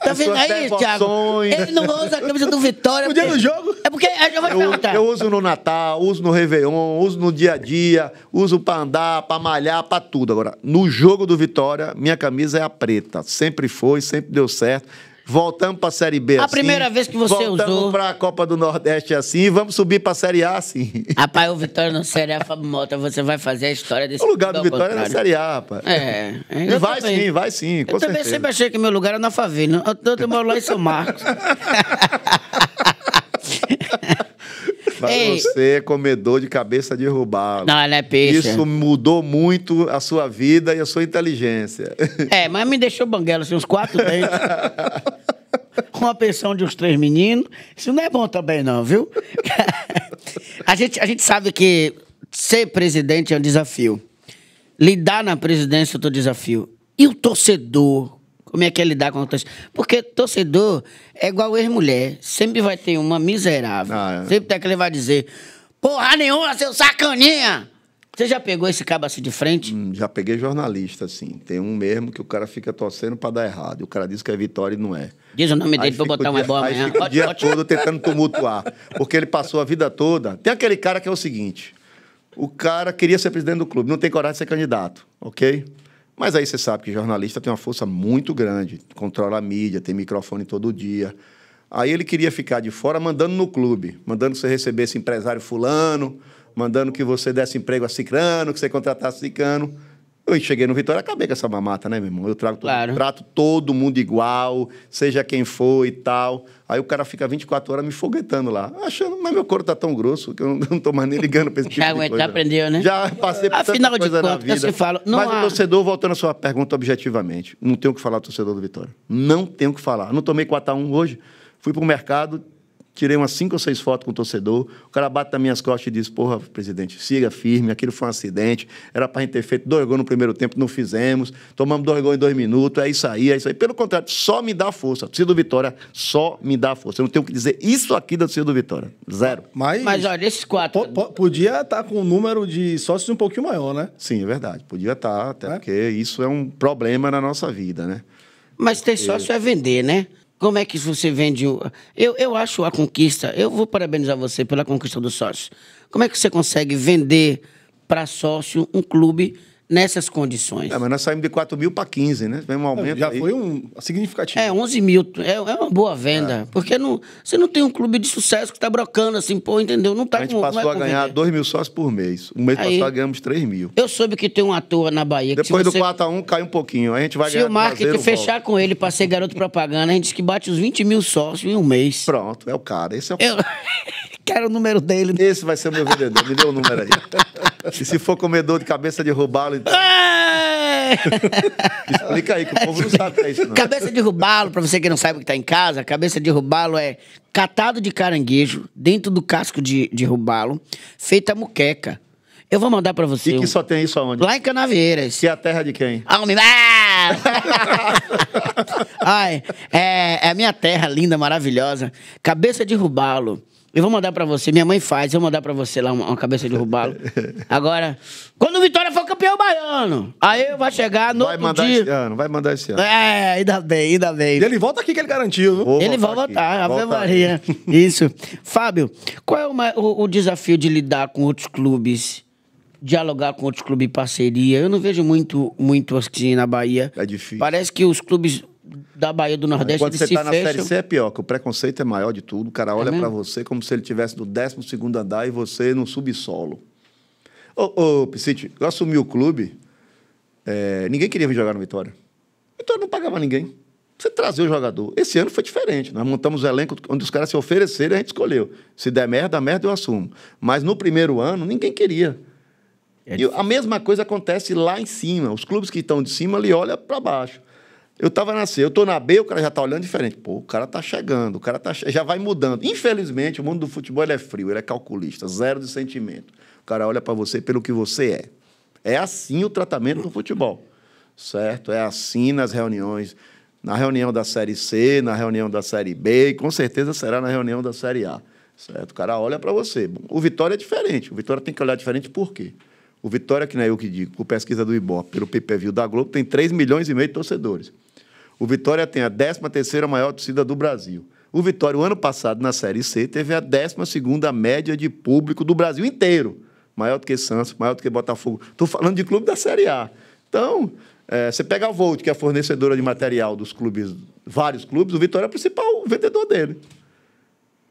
tá vendo aí, Thiago? Ele não usa a camisa do Vitória. No dia do jogo? É porque eu vou te perguntar. Eu uso no Natal, uso no Réveillon, uso no dia a dia, uso pra andar, pra malhar, pra tudo. Agora, no jogo do Vitória, minha camisa é a preta. Sempre foi, sempre deu certo. Voltamos para a Série B a assim. primeira vez que você voltamos usou. Voltamos para a Copa do Nordeste assim. Vamos subir para a Série A assim. Rapaz, o Vitória na Série A, Fábio Mota, você vai fazer a história desse O lugar do Vitória é na Série A, rapaz. É. vai também. sim, vai sim. Com eu certeza. também sempre achei que meu lugar era na favela. Eu, eu, eu moro lá em São Marcos. Mas você é comedor de cabeça derrubada. Não, ela é peixe. Isso mudou muito a sua vida e a sua inteligência. É, mas me deixou banguela, assim, uns quatro dentes. a pensão de uns três meninos. Isso não é bom também, não, viu? a, gente, a gente sabe que ser presidente é um desafio. Lidar na presidência é outro desafio. E o torcedor? como é que é lidar com o torcedor. Porque torcedor é igual ex-mulher. Sempre vai ter uma miserável. Ah, é. Sempre tem aquele que vai dizer: porra nenhuma, seu sacaninha! Você já pegou esse cabo assim de frente? Hum, já peguei jornalista, assim. Tem um mesmo que o cara fica torcendo pra dar errado. o cara diz que é vitória e não é. Diz o nome aí dele pra botar uma bola amanhã. Fica o dia todo tentando tumultuar. Porque ele passou a vida toda. Tem aquele cara que é o seguinte: o cara queria ser presidente do clube, não tem coragem de ser candidato, ok? Mas aí você sabe que jornalista tem uma força muito grande, controla a mídia, tem microfone todo dia. Aí ele queria ficar de fora mandando no clube, mandando que você recebesse empresário fulano, mandando que você desse emprego a cicrano, que você contratasse cicrano. Eu cheguei no Vitória, acabei com essa mamata, né, meu irmão? Eu trago todo, claro. trato todo mundo igual, seja quem for e tal. Aí o cara fica 24 horas me foguetando lá, achando, mas meu couro tá tão grosso que eu não, não tô mais nem ligando pra esse tipo já de coisa. Já aprendeu, né? Já passei por Afinal tanta coisa contas, na vida. Fala, mas há... o torcedor, voltando à sua pergunta objetivamente, não tenho o que falar do torcedor do Vitória. Não tenho o que falar. Não tomei 4x1 hoje, fui pro mercado, tirei umas cinco ou seis fotos com o torcedor. O cara bate nas minhas costas e diz: Porra, presidente, siga firme, aquilo foi um acidente. Era para a gente ter feito dois gols no primeiro tempo, não fizemos. Tomamos dois gols em dois minutos, é isso aí, é isso aí. Pelo contrário, só me dá força. Torcida do Vitória só me dá força. Eu não tenho o que dizer isso aqui da torcida do Vitória. Zero. Mas, Mas olha, esses quatro. Podia estar tá com um número de sócios um pouquinho maior, né? Sim, é verdade. Podia estar, tá, até é? porque isso é um problema na nossa vida, né? Mas ter é. sócio é vender, né? Como é que você vende? O... Eu, eu acho a conquista. Eu vou parabenizar você pela conquista do sócio. Como é que você consegue vender para sócio um clube nessas condições. É, mas nós saímos de 4 mil para 15, né? Foi um aumento. Já aí. foi um significativo. É, 11 mil. É, é uma boa venda. É. Porque não, você não tem um clube de sucesso que está brocando assim, pô, entendeu? Não tá a gente com, é passou a ganhar 2 mil sócios por mês. Um mês aí, passado ganhamos 3 mil. Eu soube que tem um ator na Bahia Depois que Depois do você... 4x1 cai um pouquinho. A gente vai se ganhar. Se o marketing fechar com ele para ser garoto propaganda, a gente diz que bate uns 20 mil sócios em um mês. Pronto, é o cara. Esse é o eu... Quero o número dele. Esse vai ser o meu vendedor. Me dê o um número aí. E se for comedor de cabeça de lo Então... É! Explica aí, que o povo não sabe o que é isso, não. Cabeça de rubalo, pra você que não sabe o que tá em casa, cabeça de rubalo é catado de caranguejo dentro do casco de, de rubalo, feita muqueca. Eu vou mandar pra você. E que um... só tem isso aonde? Lá em Canaveiras. Que é a terra de quem? Alme... Ah! ah! Ai, é, é a minha terra linda, maravilhosa. Cabeça de rubalo eu vou mandar pra você, minha mãe faz, eu vou mandar pra você lá uma, uma cabeça de robalo. Agora, quando o Vitória for campeão baiano, aí vai chegar no vai mandar dia. esse ano, vai mandar esse ano. É, ainda bem, ainda bem. Ele volta aqui que ele garantiu, viu? Vou ele vai voltar, aqui. Ave Maria. Isso. Fábio, qual é o, o, o desafio de lidar com outros clubes? dialogar com outros clubes em parceria. Eu não vejo muito, muito assim na Bahia. É difícil. Parece que os clubes da Bahia do Nordeste. Quando você está na Série C é pior, que o preconceito é maior de tudo. O cara é olha é para você como se ele tivesse do 12 andar e você no subsolo. Ô, oh, Piscite, eu assumi o clube, é, ninguém queria vir jogar no Vitória. Vitória não pagava ninguém. Você trazia o jogador. Esse ano foi diferente. Nós montamos o um elenco onde os caras se ofereceram e a gente escolheu. Se der merda, merda eu assumo. Mas no primeiro ano, ninguém queria. É e a mesma coisa acontece lá em cima. Os clubes que estão de cima, ali olha para baixo. Eu estava na C, eu estou na B, o cara já está olhando diferente. Pô, o cara está chegando, o cara tá, já vai mudando. Infelizmente, o mundo do futebol ele é frio, ele é calculista, zero de sentimento. O cara olha para você pelo que você é. É assim o tratamento do futebol, certo? É assim nas reuniões, na reunião da Série C, na reunião da Série B, e com certeza será na reunião da Série A, certo? O cara olha para você. O Vitória é diferente, o Vitória tem que olhar diferente por quê? O Vitória, que não é eu que digo, por pesquisa do Ibope, pelo PPV da Globo, tem 3 milhões e meio de torcedores. O Vitória tem a 13ª maior torcida do Brasil. O Vitória, o ano passado, na Série C, teve a 12ª média de público do Brasil inteiro. Maior do que Santos, maior do que Botafogo. Estou falando de clube da Série A. Então, é, você pega a Volt, que é a fornecedora de material dos clubes, vários clubes, o Vitória é o principal vendedor dele.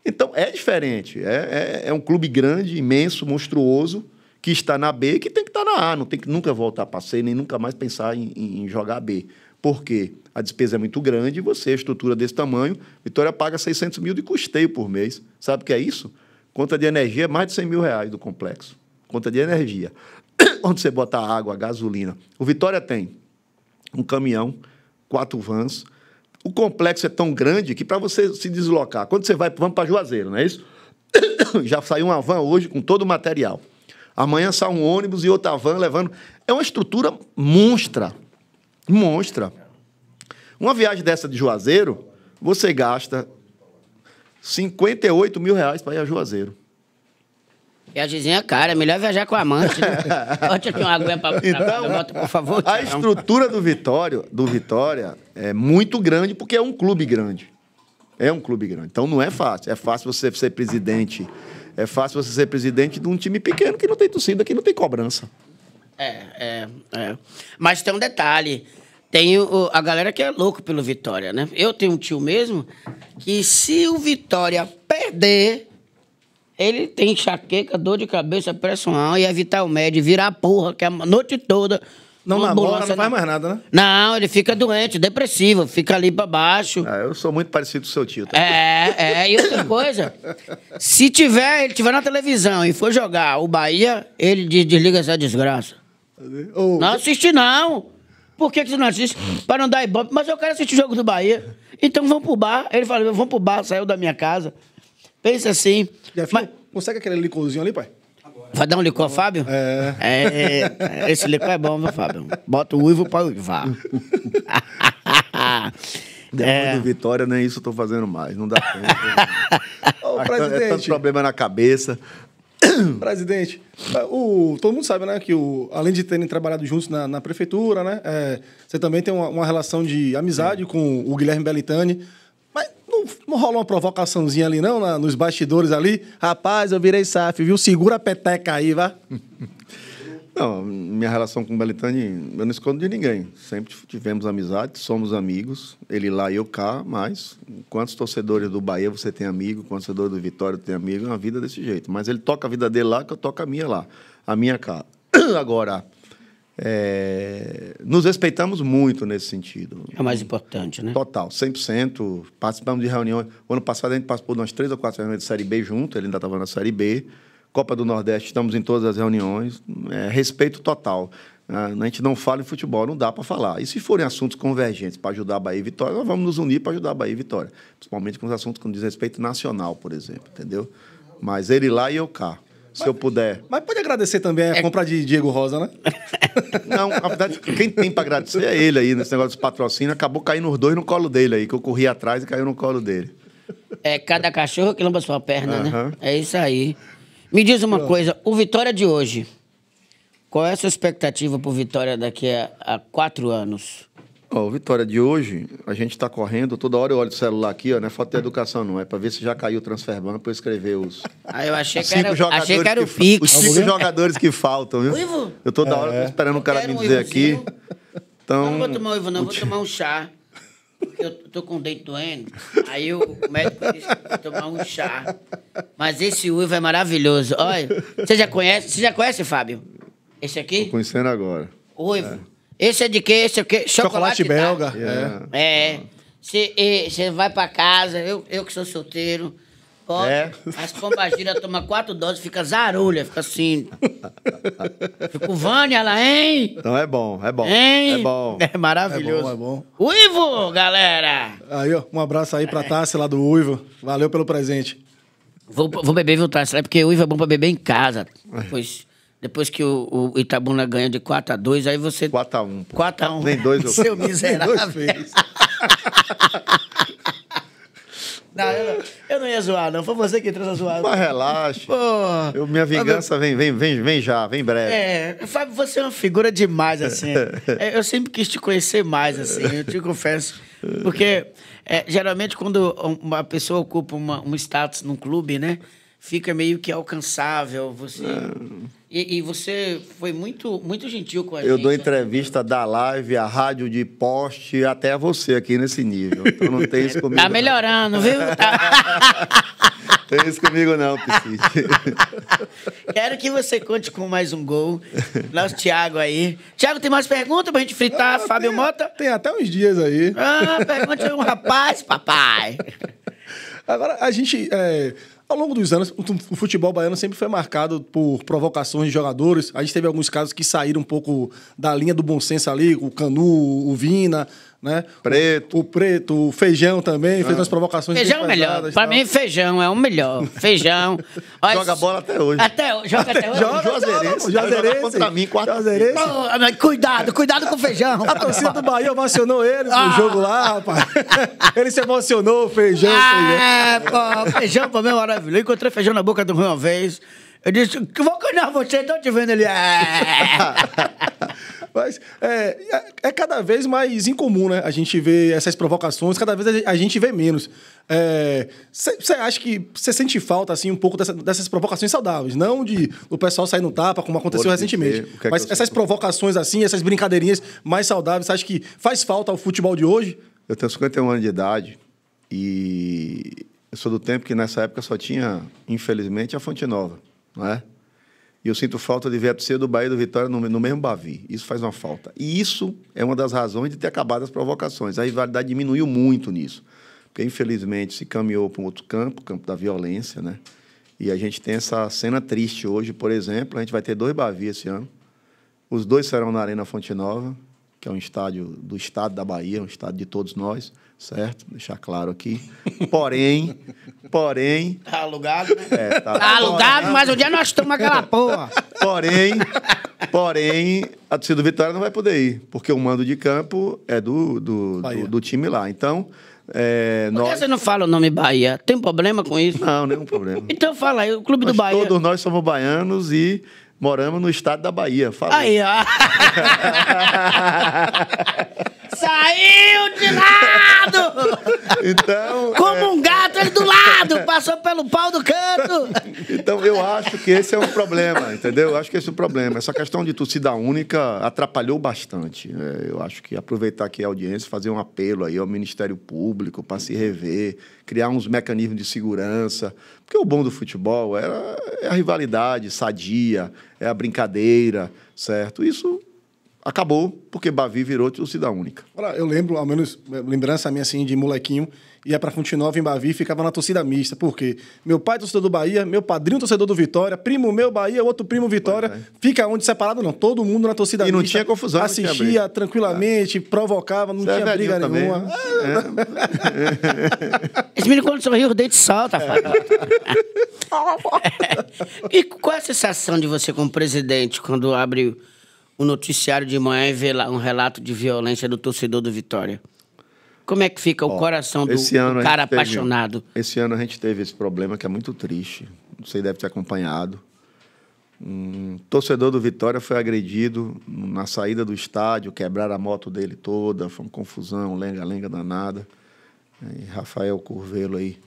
Então, é diferente. É, é, é um clube grande, imenso, monstruoso, que está na B e que tem que estar tá na A. Não tem que nunca voltar para C, nem nunca mais pensar em, em jogar B porque a despesa é muito grande e você, a estrutura desse tamanho, Vitória paga 600 mil de custeio por mês. Sabe o que é isso? Conta de energia é mais de 100 mil reais do complexo. Conta de energia. Onde você bota a água, gasolina. O Vitória tem um caminhão, quatro vans. O complexo é tão grande que para você se deslocar, quando você vai, vamos para Juazeiro, não é isso? Já saiu uma van hoje com todo o material. Amanhã sai um ônibus e outra van levando. É uma estrutura monstra. Monstra. Uma viagem dessa de Juazeiro, você gasta 58 mil reais para ir a Juazeiro. Viagemzinha cara, é melhor viajar com a amante. Pode né? ter uma aguinha para então, bota, por favor. A tchau. estrutura do Vitória, do Vitória é muito grande porque é um clube grande. É um clube grande. Então não é fácil. É fácil você ser presidente. É fácil você ser presidente de um time pequeno que não tem torcida, que não tem cobrança. É, é, é. Mas tem um detalhe. Tem o, a galera que é louco pelo Vitória, né? Eu tenho um tio mesmo que se o Vitória perder, ele tem enxaqueca, dor de cabeça, pressão e ia é evitar o médio, virar porra, que é a noite toda. Não namora, não faz mais nada, né? Não, ele fica doente, depressivo, fica ali pra baixo. Ah, eu sou muito parecido com seu tio. Tá? É, é, e outra coisa, se tiver, ele tiver na televisão e for jogar o Bahia, ele desliga essa desgraça. Oh. Não assisti, não. Por que, que você não assiste? para não dar ibope. Mas eu quero assistir o jogo do Bahia. Então vamos pro bar. Ele falou, vamos pro bar, saiu da minha casa. Pensa assim. Já mas... Consegue aquele licorzinho ali, pai? Vai dar um licor, Fábio? É. é. é. Esse licor é bom, viu, Fábio? Bota o uivo pra uivar. Depois é. do Vitória, nem isso eu tô fazendo mais. Não dá tempo. Ô, presidente. É tanto problema na cabeça. Presidente, o, todo mundo sabe, né, que o, além de terem trabalhado juntos na, na prefeitura, né, é, você também tem uma, uma relação de amizade Sim. com o Guilherme Belitani. Mas não, não rolou uma provocaçãozinha ali, não, na, nos bastidores ali? Rapaz, eu virei SAF, viu? Segura a peteca aí, vá. Não, minha relação com o Belitani, eu não escondo de ninguém. Sempre tivemos amizade, somos amigos. Ele lá e eu cá, mas quantos torcedores do Bahia você tem amigo, quantos torcedores do Vitória tem amigo, é uma vida desse jeito. Mas ele toca a vida dele lá, que eu toco a minha lá, a minha cá. Agora, é, nos respeitamos muito nesse sentido. É o mais importante, né? Total, 100%. Participamos de reuniões. O ano passado a gente participou de umas três ou quatro reuniões de Série B junto, ele ainda estava na Série B. Copa do Nordeste, estamos em todas as reuniões, é, respeito total. Né? A gente não fala em futebol, não dá para falar. E se forem assuntos convergentes para ajudar a Bahia e Vitória, nós vamos nos unir para ajudar a Bahia e Vitória. Principalmente com os assuntos com desrespeito nacional, por exemplo, entendeu? Mas ele lá e eu cá. Se eu puder. Mas pode agradecer também a é... compra de Diego Rosa, né? Não, na verdade, quem tem para agradecer é ele aí, nesse negócio de patrocínio. Acabou caindo os dois no colo dele aí, que eu corri atrás e caiu no colo dele. É cada cachorro que lamba sua perna, né? É isso aí. Me diz uma Pronto. coisa, o Vitória de hoje, qual é a sua expectativa para o Vitória daqui a, a quatro anos? Ó, o Vitória de hoje, a gente está correndo, toda hora eu olho o celular aqui, ó, não é falta de educação não, é para ver se já caiu o transferban para eu escrever os... Ah, eu achei, que era, achei que era o Pix. Os cinco jogadores que faltam, viu? Uivo? Eu toda hora é. esperando o cara me dizer um aqui. Então, não, vou então, tomar o Ivo não, vou tomar um chá eu tô com o dente doendo. Aí o médico disse que vou tomar um chá. Mas esse uivo é maravilhoso. Olha, você já conhece? Você já conhece, Fábio? Esse aqui? Tô conhecendo agora. Uivo. É. Esse é de quê? Esse é o quê? Chocolate, Chocolate belga. É. É. Você vai para casa, eu, eu que sou solteiro. Pode. É. As pombagiras toma quatro doses, fica zarulha, fica assim. fica o Vânia lá, hein? Então é bom, é bom. Hein? É bom. É maravilhoso. É bom, é bom. Uivo, galera! Aí, ó, um abraço aí pra Tassi lá do Uivo. Valeu pelo presente. Vou, vou beber, viu, Tássia? É porque uivo é bom pra beber em casa. Pois. Depois que o, Itabuna ganha de 4 a 2 aí você. 4 a 1 pô. 4 a 1 Nem dois eu Seu miserável. Nem dois fez. Não, eu não, eu não ia zoar, não. Foi você que entrou a zoada. Mas relaxa. eu, minha vingança vem, vem, vem, vem já, vem breve. É, Fábio, você é uma figura demais, assim. É, eu sempre quis te conhecer mais, assim, eu te confesso. Porque é, geralmente quando uma pessoa ocupa uma, um status num clube, né? fica meio que alcançável. Você é. e, e, você foi muito muito gentil com a eu gente. Eu né? dou entrevista né? da live, a rádio de poste, até você aqui nesse nível. Então não tem isso comigo. Tá melhorando, tá. não. viu? Tá... tem isso comigo não, Quero que você conte com mais um gol. Nosso Thiago aí. Thiago, tem mais perguntas pra gente fritar? Ah, Fábio tem, Mota? Tem até uns dias aí. Ah, pergunte um rapaz, papai. Agora, a gente. É, ao longo dos anos, o futebol baiano sempre foi marcado por provocações de jogadores. A gente teve alguns casos que saíram um pouco da linha do bom senso ali, o Canu, o Vina né? Preto. O, o, preto, o feijão também, ah. fez umas provocações. Feijão é o melhor. Para mim, feijão é o melhor. Feijão. Olha, joga bola até hoje. Até hoje, joga até hoje. joga, Juazeirense. Juazeirense. Contra mim, quatro. Juazeirense. cuidado, cuidado com o feijão. A torcida do Bahia emocionou ele no ah. jogo lá, rapaz. Ele se emocionou, feijão, ah, feijão. É, pô, feijão pra mim é maravilhoso. Encontrei feijão na boca do rio uma vez. Eu disse, vou ganhar você, tô te vendo. Ele, é. Mas é, é, é cada vez mais incomum, né? A gente vê essas provocações, cada vez a gente vê menos. Você é, acha que você sente falta assim um pouco dessa, dessas provocações saudáveis, não de o pessoal sair no tapa, como aconteceu Pode recentemente. É Mas essas provocações assim, essas brincadeirinhas mais saudáveis, você acha que faz falta ao futebol de hoje? Eu tenho 51 anos de idade e eu sou do tempo que nessa época só tinha, infelizmente, a Fonte Nova, não é? E eu sinto falta de ver a torcida do Bahia e do Vitória no, no, mesmo Bavi. Isso faz uma falta. E isso é uma das razões de ter acabado as provocações. A rivalidade diminuiu muito nisso. Porque, infelizmente, se caminhou para um outro campo, o campo da violência, né? E a gente tem essa cena triste hoje, por exemplo. A gente vai ter dois Bavi esse ano. Os dois serão na Arena Fonte Nova que é um estádio do estado da Bahia, um estádio de todos nós, certo? Deixar claro aqui. Porém, porém. Tá alugado? Né? É, tá, tá alugado, porém, mas o dia nós estamos aquela porra. Porém, porém, a torcida do Vitória não vai poder ir, porque o mando de campo é do, do, do, do time lá. Então. É, Por que você não fala o nome Bahia? Tem problema com isso? Não, nenhum problema. então fala aí, o Clube do Bahia. Todos nós somos baianos e moramos no estado da Bahia. Fala. Aí, ó. Saiu de lado! Então. Como é... um gato! do lado, passou pelo pau do canto. então, eu acho que esse é um problema, entendeu? Eu acho que esse é o problema. Essa questão de torcida única atrapalhou bastante. Né? Eu acho que aproveitar aqui a audiência, fazer um apelo aí ao Ministério Público para se rever, criar uns mecanismos de segurança. Porque o bom do futebol era, é a rivalidade sadia, é a brincadeira, certo? Isso acabou porque Bavi virou torcida única. Olha, eu lembro, ao menos, eh, lembrança minha assim de molequinho, ia para Fonte Nova em Bavi e ficava na torcida mista, porque meu pai é torcedor do Bahia, meu padrinho torcedor do Vitória, primo meu Bahia, outro primo Vitória, é. fica onde separado não, todo mundo na torcida mista. E não mista, tinha confusão. Assistia tranquilamente, é. provocava, não Você é tinha é briga também. nenhuma. É. Esse menino quando sorriu, o dente solta, é. E qual a sensação de você como presidente quando abre o noticiário de manhã e ver lá um relato de violência do torcedor do Vitória? Como é que fica o coração do, do cara teve, apaixonado? Esse ano a gente teve esse problema que é muito triste. Você deve ter acompanhado. Um torcedor do Vitória foi agredido na saída do estádio, quebraram a moto dele toda, foi uma confusão, lenga-lenga danada. E Rafael Curvelo aí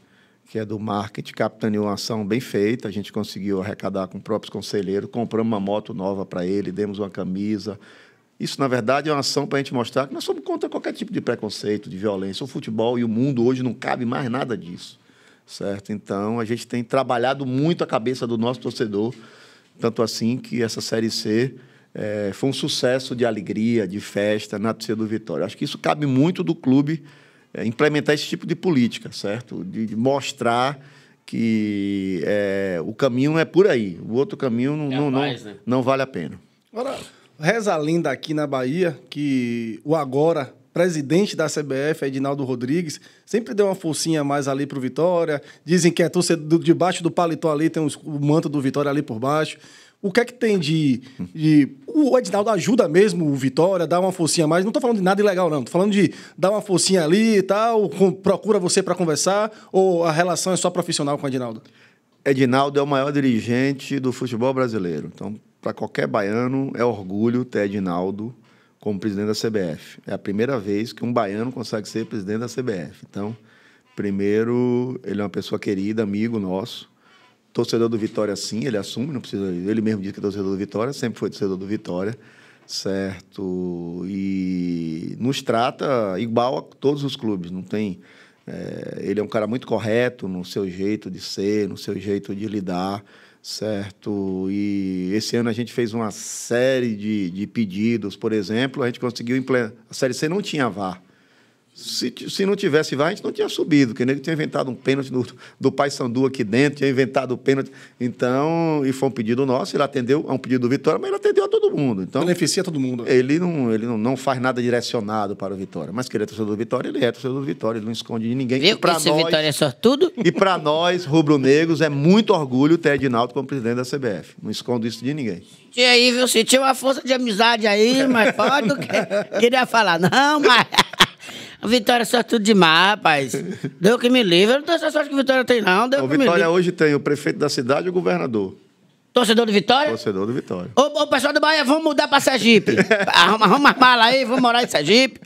que é do marketing, capitaneou uma ação bem feita. A gente conseguiu arrecadar com próprios conselheiros, compramos uma moto nova para ele, demos uma camisa. Isso, na verdade, é uma ação para a gente mostrar que nós somos contra qualquer tipo de preconceito, de violência. O futebol e o mundo hoje não cabe mais nada disso, certo? Então, a gente tem trabalhado muito a cabeça do nosso torcedor, tanto assim que essa Série C é, foi um sucesso de alegria, de festa na torcida do Vitória. Acho que isso cabe muito do clube é, implementar esse tipo de política, certo? De, de mostrar que é, o caminho é por aí, o outro caminho não, é não, não, né? não vale a pena. Agora, reza a aqui na Bahia que o agora presidente da CBF, Edinaldo Rodrigues, sempre deu uma forcinha mais ali para o Vitória. Dizem que é torcedor debaixo do paletó ali, tem o manto do Vitória ali por baixo. O que é que tem de. de... O Edinaldo ajuda mesmo o Vitória, dá uma forcinha mais. Não estou falando de nada ilegal, não. Estou falando de dar uma forcinha ali e tal, com... procura você para conversar, ou a relação é só profissional com o Edinaldo? Edinaldo é o maior dirigente do futebol brasileiro. Então, para qualquer baiano, é orgulho ter Edinaldo como presidente da CBF. É a primeira vez que um baiano consegue ser presidente da CBF. Então, primeiro, ele é uma pessoa querida, amigo nosso torcedor do Vitória, sim, ele assume, não precisa. Ele mesmo diz que é torcedor do Vitória, sempre foi torcedor do Vitória, certo? E nos trata igual a todos os clubes, não tem. É, ele é um cara muito correto no seu jeito de ser, no seu jeito de lidar, certo? E esse ano a gente fez uma série de, de pedidos, por exemplo, a gente conseguiu. implementar. A Série C não tinha VAR. Se, se não tivesse VAR, a gente não tinha subido, porque ele tinha inventado um pênalti do, do Pai Sandu aqui dentro, tinha inventado o pênalti. Então, e foi um pedido nosso, ele atendeu a é um pedido do Vitória, mas ele atendeu a todo mundo. Então, Beneficia todo mundo. Ele não, ele não, não faz nada direcionado para o Vitória. Mas que ele é torcedor do Vitória, ele é torcedor do Vitória, ele não esconde de ninguém. Viu e pra nós, Vitória é sortudo? E para nós, rubro-negros, é muito orgulho ter Edinaldo como presidente da CBF. Não escondo isso de ninguém. E aí, viu? tinha uma força de amizade aí, mas pode queria falar. Não, mas... Vitória é só tudo demais, rapaz. Deu que me livre. Eu não tenho essa sorte que Vitória tem, não. Deu Ô, que Vitória me livre. hoje tem o prefeito da cidade e o governador. Torcedor do Vitória? Torcedor do Vitória. Ô, ô pessoal do Bahia, vamos mudar pra Sergipe. arruma, arruma as malas aí, vamos morar em Sergipe.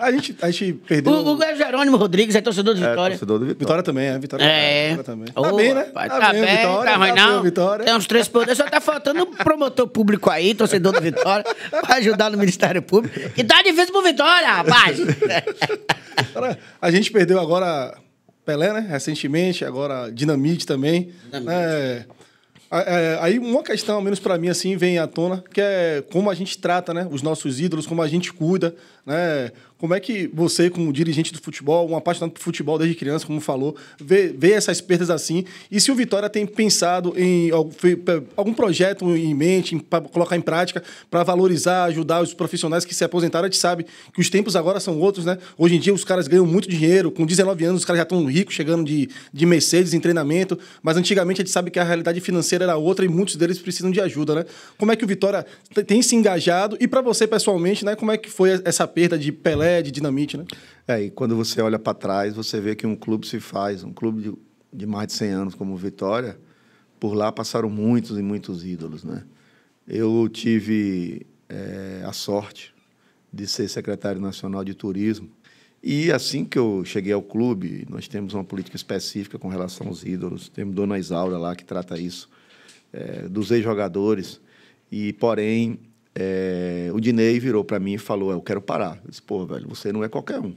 a, gente, a gente perdeu. O, o Jerônimo Rodrigues é torcedor do é, Vitória. É, torcedor do Vitória. Vitória também, é. Vitória, é. Vitória também. Tá bem, né? Pai, tá, tá bem, bem Vitória, tá ruim tá não. Vitória. Tem uns três poderes. Só tá faltando um promotor público aí, torcedor do Vitória, pra ajudar no Ministério Público. E tá difícil pro Vitória, rapaz. a gente perdeu agora Pelé, né? Recentemente, agora Dinamite também. Dinamite. É... É, aí uma questão, ao menos para mim, assim, vem à tona, que é como a gente trata né, os nossos ídolos, como a gente cuida, né? Como é que você, como dirigente do futebol, um apaixonado por futebol desde criança, como falou, vê, vê essas perdas assim? E se o Vitória tem pensado em algum projeto em mente, para colocar em prática, para valorizar, ajudar os profissionais que se aposentaram? A gente sabe que os tempos agora são outros, né? Hoje em dia os caras ganham muito dinheiro, com 19 anos os caras já estão ricos, chegando de, de Mercedes em treinamento, mas antigamente a gente sabe que a realidade financeira era outra e muitos deles precisam de ajuda, né? Como é que o Vitória tem se engajado? E para você pessoalmente, né? Como é que foi essa perda de Pelé? É de dinamite, né? É, e quando você olha para trás, você vê que um clube se faz, um clube de, de mais de 100 anos como o Vitória, por lá passaram muitos e muitos ídolos, né? Eu tive é, a sorte de ser secretário nacional de turismo e assim que eu cheguei ao clube, nós temos uma política específica com relação aos ídolos. Temos Dona Isaura lá que trata isso, é, dos ex-jogadores. E, porém, é, o Dinei virou para mim e falou: Eu quero parar. Eu disse: Pô, velho, você não é qualquer um.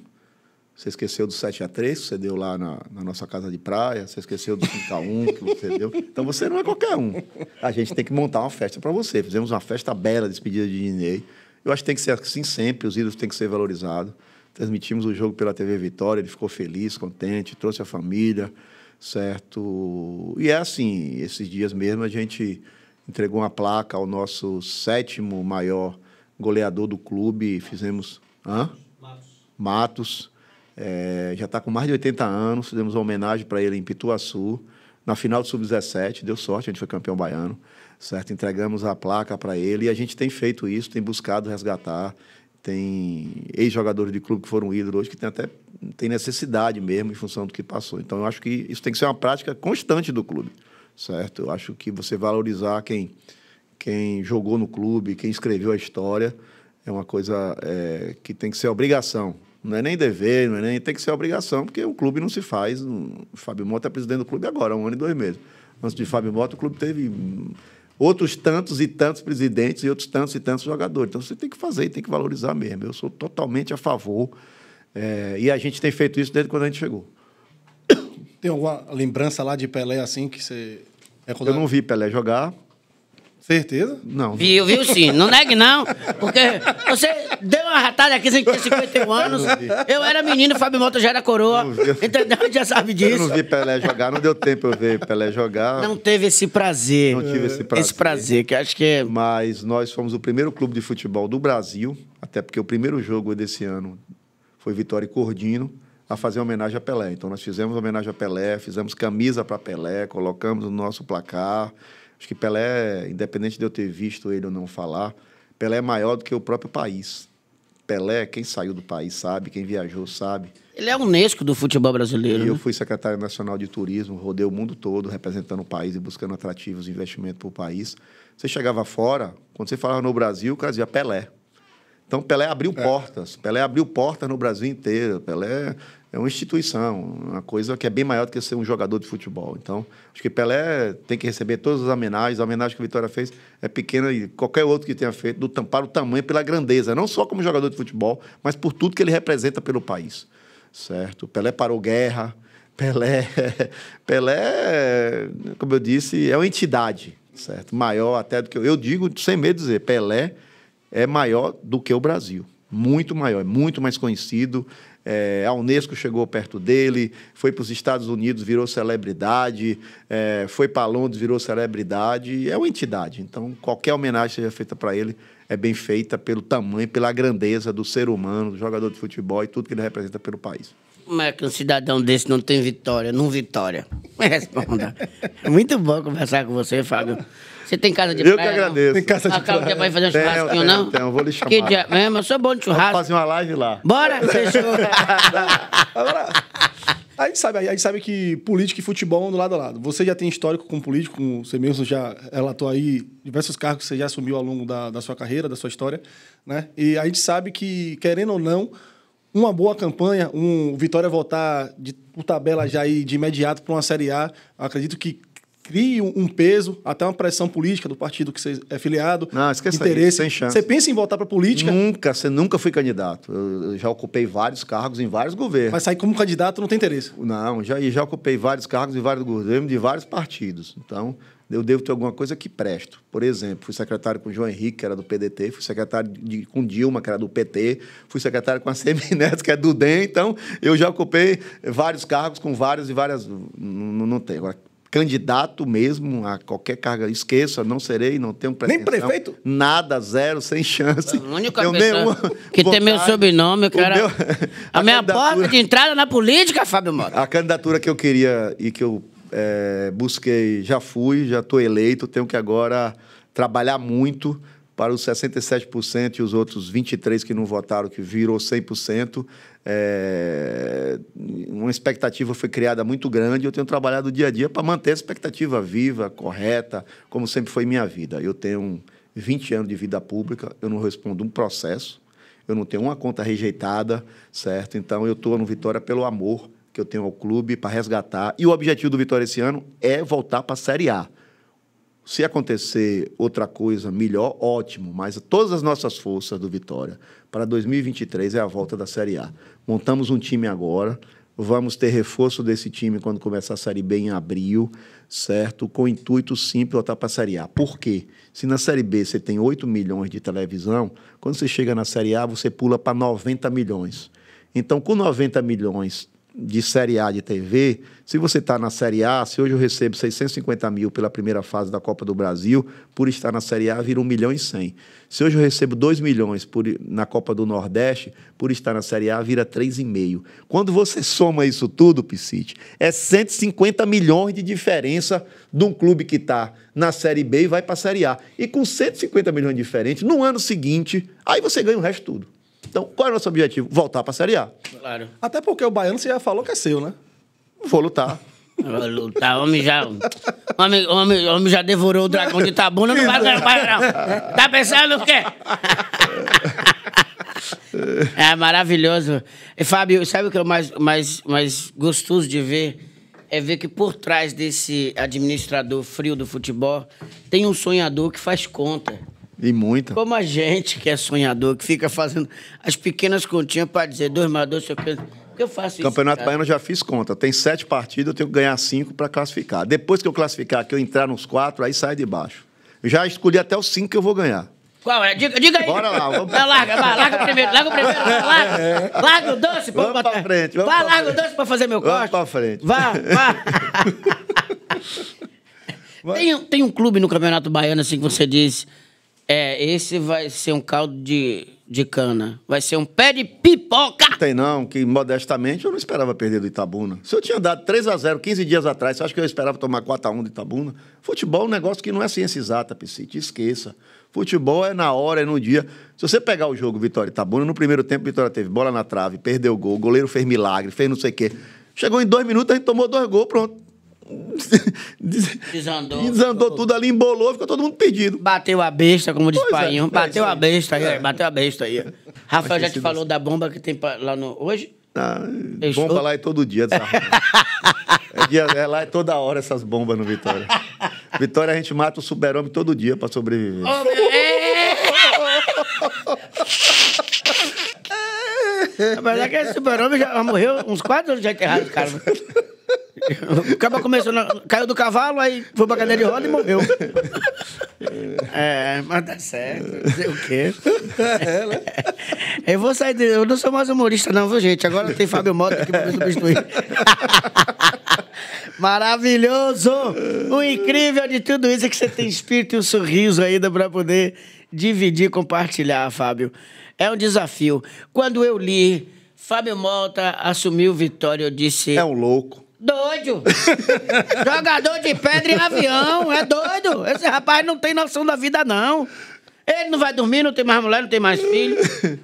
Você esqueceu do 7 a 3 que você deu lá na, na nossa casa de praia, você esqueceu do 5 a 1 que você deu. Então você não é qualquer um. A gente tem que montar uma festa para você. Fizemos uma festa bela, despedida de Dinei. Eu acho que tem que ser assim sempre, os ídolos têm que ser valorizados. Transmitimos o jogo pela TV Vitória, ele ficou feliz, contente, trouxe a família, certo? E é assim, esses dias mesmo a gente entregou uma placa ao nosso sétimo maior goleador do clube. Fizemos. Hã? Matos. Matos. É, já está com mais de 80 anos. Fizemos uma homenagem para ele em Pituaçu. Na final do Sub-17, deu sorte, a gente foi campeão baiano. Certo? Entregamos a placa para ele e a gente tem feito isso, tem buscado resgatar. Tem ex-jogadores de clube que foram ídolos hoje que tem até tem necessidade mesmo em função do que passou. Então, eu acho que isso tem que ser uma prática constante do clube certo? Eu acho que você valorizar quem, quem jogou no clube, quem escreveu a história, é uma coisa é, que tem que ser obrigação. Não é nem dever, não é nem tem que ser obrigação, porque o clube não se faz. O Fábio Mota é presidente do clube agora, um ano e dois meses. Antes de Fábio Mota, o clube teve outros tantos e tantos presidentes e outros tantos e tantos jogadores. Então você tem que fazer e tem que valorizar mesmo. Eu sou totalmente a favor. É, e a gente tem feito isso desde quando a gente chegou. Tem alguma lembrança lá de Pelé assim que você é quando... Eu não vi Pelé jogar. Certeza? Não. Viu, viu sim. Não negue, não. Porque você deu uma ratada aqui sem ter 51 anos. Eu era menino, Fábio Mota já era coroa. Entendeu? Já sabe disso. Eu não vi Pelé jogar, não deu tempo eu ver Pelé jogar. Não teve esse prazer. Não tive esse prazer. Esse prazer, que acho que é. Mas nós fomos o primeiro clube de futebol do Brasil, até porque o primeiro jogo desse ano foi Vitória e Cordino a fazer homenagem a Pelé. Então nós fizemos homenagem a Pelé, fizemos camisa para Pelé, colocamos no nosso placar. Acho que Pelé, independente de eu ter visto ele ou não falar, Pelé é maior do que o próprio país. Pelé, quem saiu do país sabe, quem viajou sabe. Ele é o Unesco do futebol brasileiro. E né? eu fui secretário nacional de turismo, rodei o mundo todo representando o país e buscando atrativos e investimento para o país. Você chegava fora, quando você falava no Brasil, o cara dizia Pelé. Então Pelé abriu é. portas. Pelé abriu portas no Brasil inteiro. Pelé é uma instituição, uma coisa que é bem maior do que ser um jogador de futebol. Então, acho que Pelé tem que receber todas as homenagens. A homenagem que a Vitória fez é pequena e qualquer outro que tenha feito, do tampar o tamanho pela grandeza, não só como jogador de futebol, mas por tudo que ele representa pelo país. Certo? Pelé parou guerra. Pelé, Pelé, como eu disse, é uma entidade, certo? Maior até do que eu, eu digo, sem medo de dizer, Pelé é maior do que o Brasil muito maior, é muito mais conhecido, é, a Unesco chegou perto dele, foi para os Estados Unidos, virou celebridade, é, foi para Londres, virou celebridade. É uma entidade. Então, qualquer homenagem seja feita para ele é bem feita pelo tamanho, pela grandeza do ser humano, do jogador de futebol e tudo que ele representa pelo país. Como é que um cidadão desse não tem vitória? Não vitória. Me responda. Muito bom conversar com você, Fábio. Você tem casa de eu praia? Eu que agradeço. Não? Tem casa de praia. Acaba vai fazer um churrasquinho, não? Então, eu vou lhe chamar. Que dia mesmo? Eu sou bom de churrasco. Vamos fazer uma live lá. Bora, fechou. Agora, a gente, sabe, a gente sabe que política e futebol do lado a lado. Você já tem histórico com político, como você mesmo já relatou aí diversos cargos que você já assumiu ao longo da, da sua carreira, da sua história. Né? E a gente sabe que, querendo ou não, uma boa campanha, um Vitória voltar de por tabela já aí de imediato para uma Série A, acredito que crie um peso, até uma pressão política do partido que você é filiado. Não, esquece interesse. Isso, sem chance. Você pensa em voltar para a política? Nunca, você nunca foi candidato. Eu, eu, já ocupei vários cargos em vários governos. Mas sair como candidato não tem interesse? Não, já, já ocupei vários cargos em vários governos, de vários partidos. Então, eu devo ter alguma coisa que presto. Por exemplo, fui secretário com o João Henrique, que era do PDT, fui secretário de, com Dilma, que era do PT, fui secretário com a Semineto, que é do DEM. Então, eu já ocupei vários cargos com vários e várias. Não, não tem. Agora, candidato mesmo a qualquer carga. Esqueça, não serei, não tenho pretensão. Nem prefeito? Nada, zero, sem chance. A única eu pessoa que vontade. tem meu sobrenome, cara Meu, a, a minha porta de entrada na política, Fábio Mota. A candidatura que eu queria e que eu é, busquei, já fui, já estou eleito, tenho que agora trabalhar muito para os 67% e os outros 23% que não votaram, que virou 100%, é, uma expectativa foi criada muito grande. Eu tenho trabalhado dia a dia para manter a expectativa viva, correta, como sempre foi minha vida. Eu tenho 20 anos de vida pública, eu não respondo um processo, eu não tenho uma conta rejeitada, certo? Então eu estou no Vitória pelo amor que eu tenho ao clube para resgatar. E o objetivo do Vitória esse ano é voltar para a Série A. Se acontecer outra coisa melhor, ótimo, mas todas as nossas forças do Vitória para 2023 é a volta da Série A. Montamos um time agora, vamos ter reforço desse time quando começar a Série B em abril, certo? Com intuito simples voltar para a Série A. Por quê? Se na Série B você tem 8 milhões de televisão, quando você chega na Série A você pula para 90 milhões. Então, com 90 milhões de Série A de TV, se você está na Série A, se hoje eu recebo 650 mil pela primeira fase da Copa do Brasil, por estar na Série A, vira 1 milhão e 100. Se hoje eu recebo 2 milhões por, na Copa do Nordeste, por estar na Série A, vira 3,5. Quando você soma isso tudo, Piscite, é 150 milhões de diferença de um clube que está na Série B e vai para a Série A. E com 150 milhões de diferença, no ano seguinte, aí você ganha o resto tudo. Então, qual é o nosso objetivo? Voltar para a Série A. Claro. Até porque o baiano você já falou que é seu, né? Vou lutar. Vou lutar, o homem já. Homem, homem, homem já devorou o dragão de Tabuna, não vai ganhar mais, não. Tá pensando o quê? É maravilhoso. E, Fábio, sabe o que é o mais, mais, mais gostoso de ver? É ver que por trás desse administrador frio do futebol tem um sonhador que faz conta. E muita. Como a gente que é sonhador, que fica fazendo as pequenas continhas para dizer dois mais dois, sei o que. Eu faço Campeonato isso, Baiano eu já fiz conta. Tem sete partidas, eu tenho que ganhar cinco para classificar. Depois que eu classificar, que eu entrar nos quatro, aí sai de baixo. Eu já escolhi até os cinco que eu vou ganhar. Qual é? Diga, diga aí. Bora lá. Vamos... Não, larga, vai, larga primeiro, larga o primeiro, larga. É. Larga o doce vamos botar. Pra frente, vamos vai, pra larga frente. o doce pra fazer meu corte. Vamos pra frente. Vá, vá. Tem, tem um clube no Campeonato Baiano, assim, que você diz é, esse vai ser um caldo de, de cana. Vai ser um pé de pipoca! Não tem não, que modestamente eu não esperava perder do Itabuna. Se eu tinha dado 3 a 0 15 dias atrás, você acha que eu esperava tomar 4 a 1 do Itabuna? Futebol é um negócio que não é ciência exata, Piscite, esqueça. Futebol é na hora, é no dia. Se você pegar o jogo Vitória e Itabuna, no primeiro tempo Vitória teve bola na trave, perdeu o gol, o goleiro fez milagre, fez não sei o quê. Chegou em dois minutos, a gente tomou dois gols, pronto desandou. Desandou tudo ali, embolou, ficou todo mundo perdido. Bateu a besta, como diz o É, bateu, é a besta, é. bateu a besta aí. Rafael já te falou da bomba que tem lá no. Hoje? Ah, bomba lá é todo dia, é, é lá é toda hora essas bombas no Vitória. Vitória a gente mata o super-homem todo dia pra sobreviver. Oh, meu... É! Mas é que esse super-homem já morreu uns quatro anos já enterrado, cara. O cara começou, na... caiu do cavalo, aí foi pra cadeira de roda e morreu. É, mas dá tá certo, não sei o quê. Eu vou sair, de... eu não sou mais humorista não, viu, gente? Agora tem Fábio Mota aqui pra me substituir. Maravilhoso! O incrível de tudo isso é que você tem espírito e um sorriso ainda para poder dividir, compartilhar, Fábio. É um desafio. Quando eu li, Fábio Mota assumiu vitória, eu disse... É um louco. Doido! Jogador de pedra e avião, é doido! Esse rapaz não tem noção da vida, não. Ele não vai dormir, não tem mais mulher, não tem mais filho.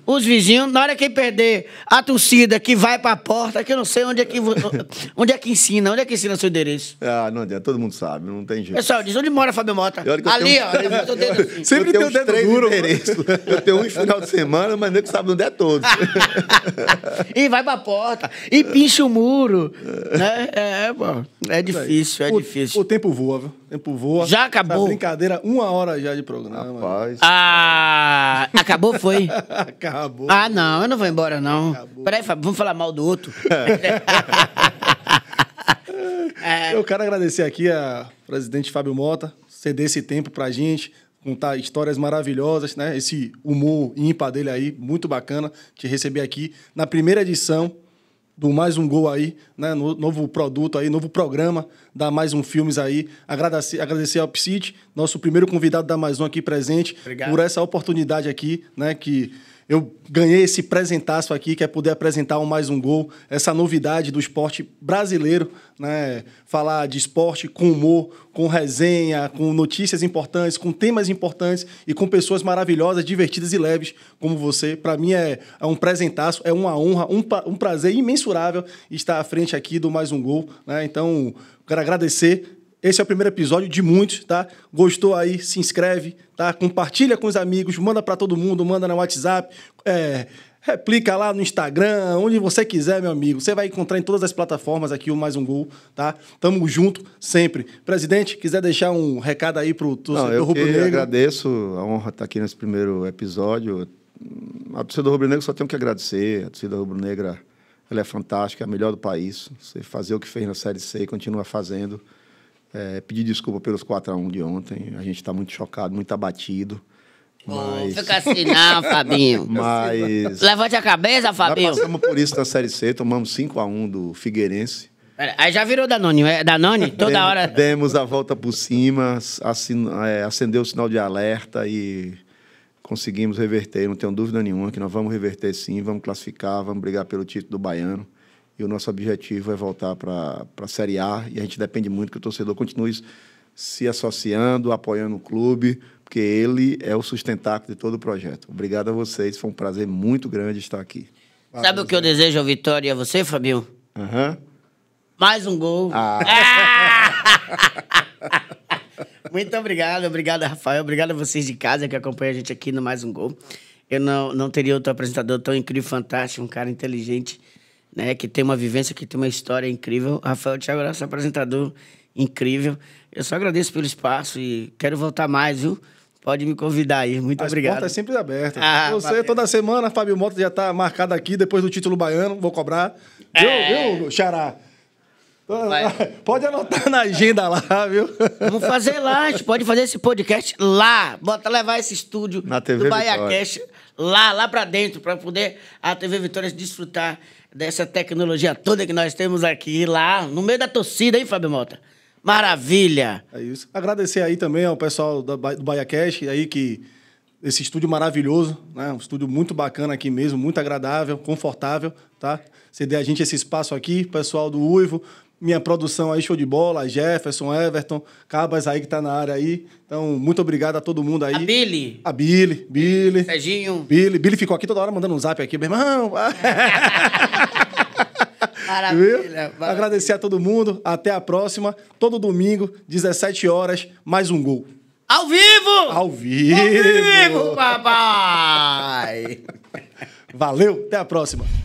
Os vizinhos, na hora que perder a torcida que vai pra porta, que eu não sei onde é que, onde é que ensina, onde é que ensina seu endereço. Ah, não adianta, todo mundo sabe, não tem jeito. Pessoal, diz onde mora Fábio Mota. Ali, ó. Assim. Tenho... Eu, sempre tem o dedo duro. Eu tenho um final de semana, mas nem que sabe onde é todo. e vai pra porta, e pincha o muro. Né? É, pô, é difícil, é o, difícil. O tempo voa, viu? tempo voa. Já acabou. Essa brincadeira, uma hora já de programa. Rapaz. Ah, acabou foi? acabou. Ah, não, eu não vou embora, não. Acabou. Peraí, vamos falar mal do outro. é. Eu quero agradecer aqui a presidente Fábio Mota, ceder esse tempo pra gente, contar histórias maravilhosas, né? Esse humor ímpar dele aí, muito bacana te receber aqui na primeira edição do mais um gol aí, né? novo produto aí, novo programa da Mais Um Filmes aí. Agradecer, agradecer ao Psit, nosso primeiro convidado da Mais Um aqui presente, Obrigado. por essa oportunidade aqui, né? Que eu ganhei esse presentaço aqui, que é poder apresentar um mais um gol, essa novidade do esporte brasileiro, né? Falar de esporte com humor, com resenha, com notícias importantes, com temas importantes e com pessoas maravilhosas, divertidas e leves como você. Para mim é, é, um presentaço, é uma honra, um, um prazer imensurável estar à frente aqui do mais um gol, né? Então, quero agradecer esse é o primeiro episódio de muitos, tá? Gostou aí? Se inscreve, tá? Compartilha com os amigos, manda para todo mundo, manda no WhatsApp, é, replica lá no Instagram, onde você quiser, meu amigo. Você vai encontrar em todas as plataformas aqui o Mais Um Gol, tá? Tamo junto sempre. Presidente, quiser deixar um recado aí pro torcedor rubro-negro? Eu agradeço a honra de tá estar aqui nesse primeiro episódio. A torcida rubro-negra só tenho que agradecer. A torcida rubro-negra ela é fantástica, é a melhor do país. Você fazer o que fez na Série C e continua fazendo. É, pedir desculpa pelos 4 a 1 de ontem. A gente está muito chocado, muito abatido. Mas... Oh, fica assim não, Fabinho. Mas... Levante a cabeça, Fabinho. Nós passamos por isso na Série C, tomamos 5x1 do Figueirense. Aí já virou Danone, é Danone? Toda hora... Demos a volta por cima, assin... é, acendeu o sinal de alerta e conseguimos reverter. Não tenho dúvida nenhuma que nós vamos reverter sim, vamos classificar, vamos brigar pelo título do Baiano. E o nosso objetivo é voltar para a Série A. E a gente depende muito que o torcedor continue se associando, apoiando o clube, porque ele é o sustentáculo de todo o projeto. Obrigado a vocês. Foi um prazer muito grande estar aqui. Valeu, Sabe o que eu desejo ao Vitória e a você, Fabinho? Uhum. Mais um gol. Ah. Ah! Muito obrigado, obrigado, Rafael. Obrigado a vocês de casa que acompanham a gente aqui no Mais um Gol. Eu não, não teria outro apresentador tão incrível, fantástico, um cara inteligente né? Que tem uma vivência, que tem uma história incrível. Rafael Thiago, nosso apresentador incrível. Eu só agradeço pelo espaço e quero voltar mais, viu? Pode me convidar aí. Muito As obrigado. As portas sempre abertas. Ah, Você, valeu. toda semana, Fábio Mota já está marcado aqui, depois do título baiano, vou cobrar. Viu, é... viu Xará? Ah, Vai. Pode anotar na agenda lá, viu? Vamos fazer lá, a gente pode fazer esse podcast lá. Bota levar esse estúdio na TV do Bahia Vitória. Cash lá, lá para dentro, para poder a TV Vitória desfrutar dessa tecnologia toda que nós temos aqui, lá, no meio da torcida, hein, Fábio Mota? Maravilha! É isso. Agradecer aí também ao pessoal do, ba do BaiaCast, aí que esse estúdio maravilhoso, né? Um estúdio muito bacana aqui mesmo, muito agradável, confortável, tá? você deu a gente esse espaço aqui, pessoal do Uivo, minha produção aí, show de bola, Jefferson, Everton, Cabas aí que tá na área aí. Então, muito obrigado a todo mundo aí. A Billy. A Billy, Billy. Serginho. Billy. Billy ficou aqui toda hora mandando um zap aqui, meu irmão. Maravilha, maravilha, Agradecer a todo mundo. Até a próxima. Todo domingo, 17 horas, mais um gol. Ao vivo! Ao vivo! Ao vivo, papai! Valeu, até a próxima.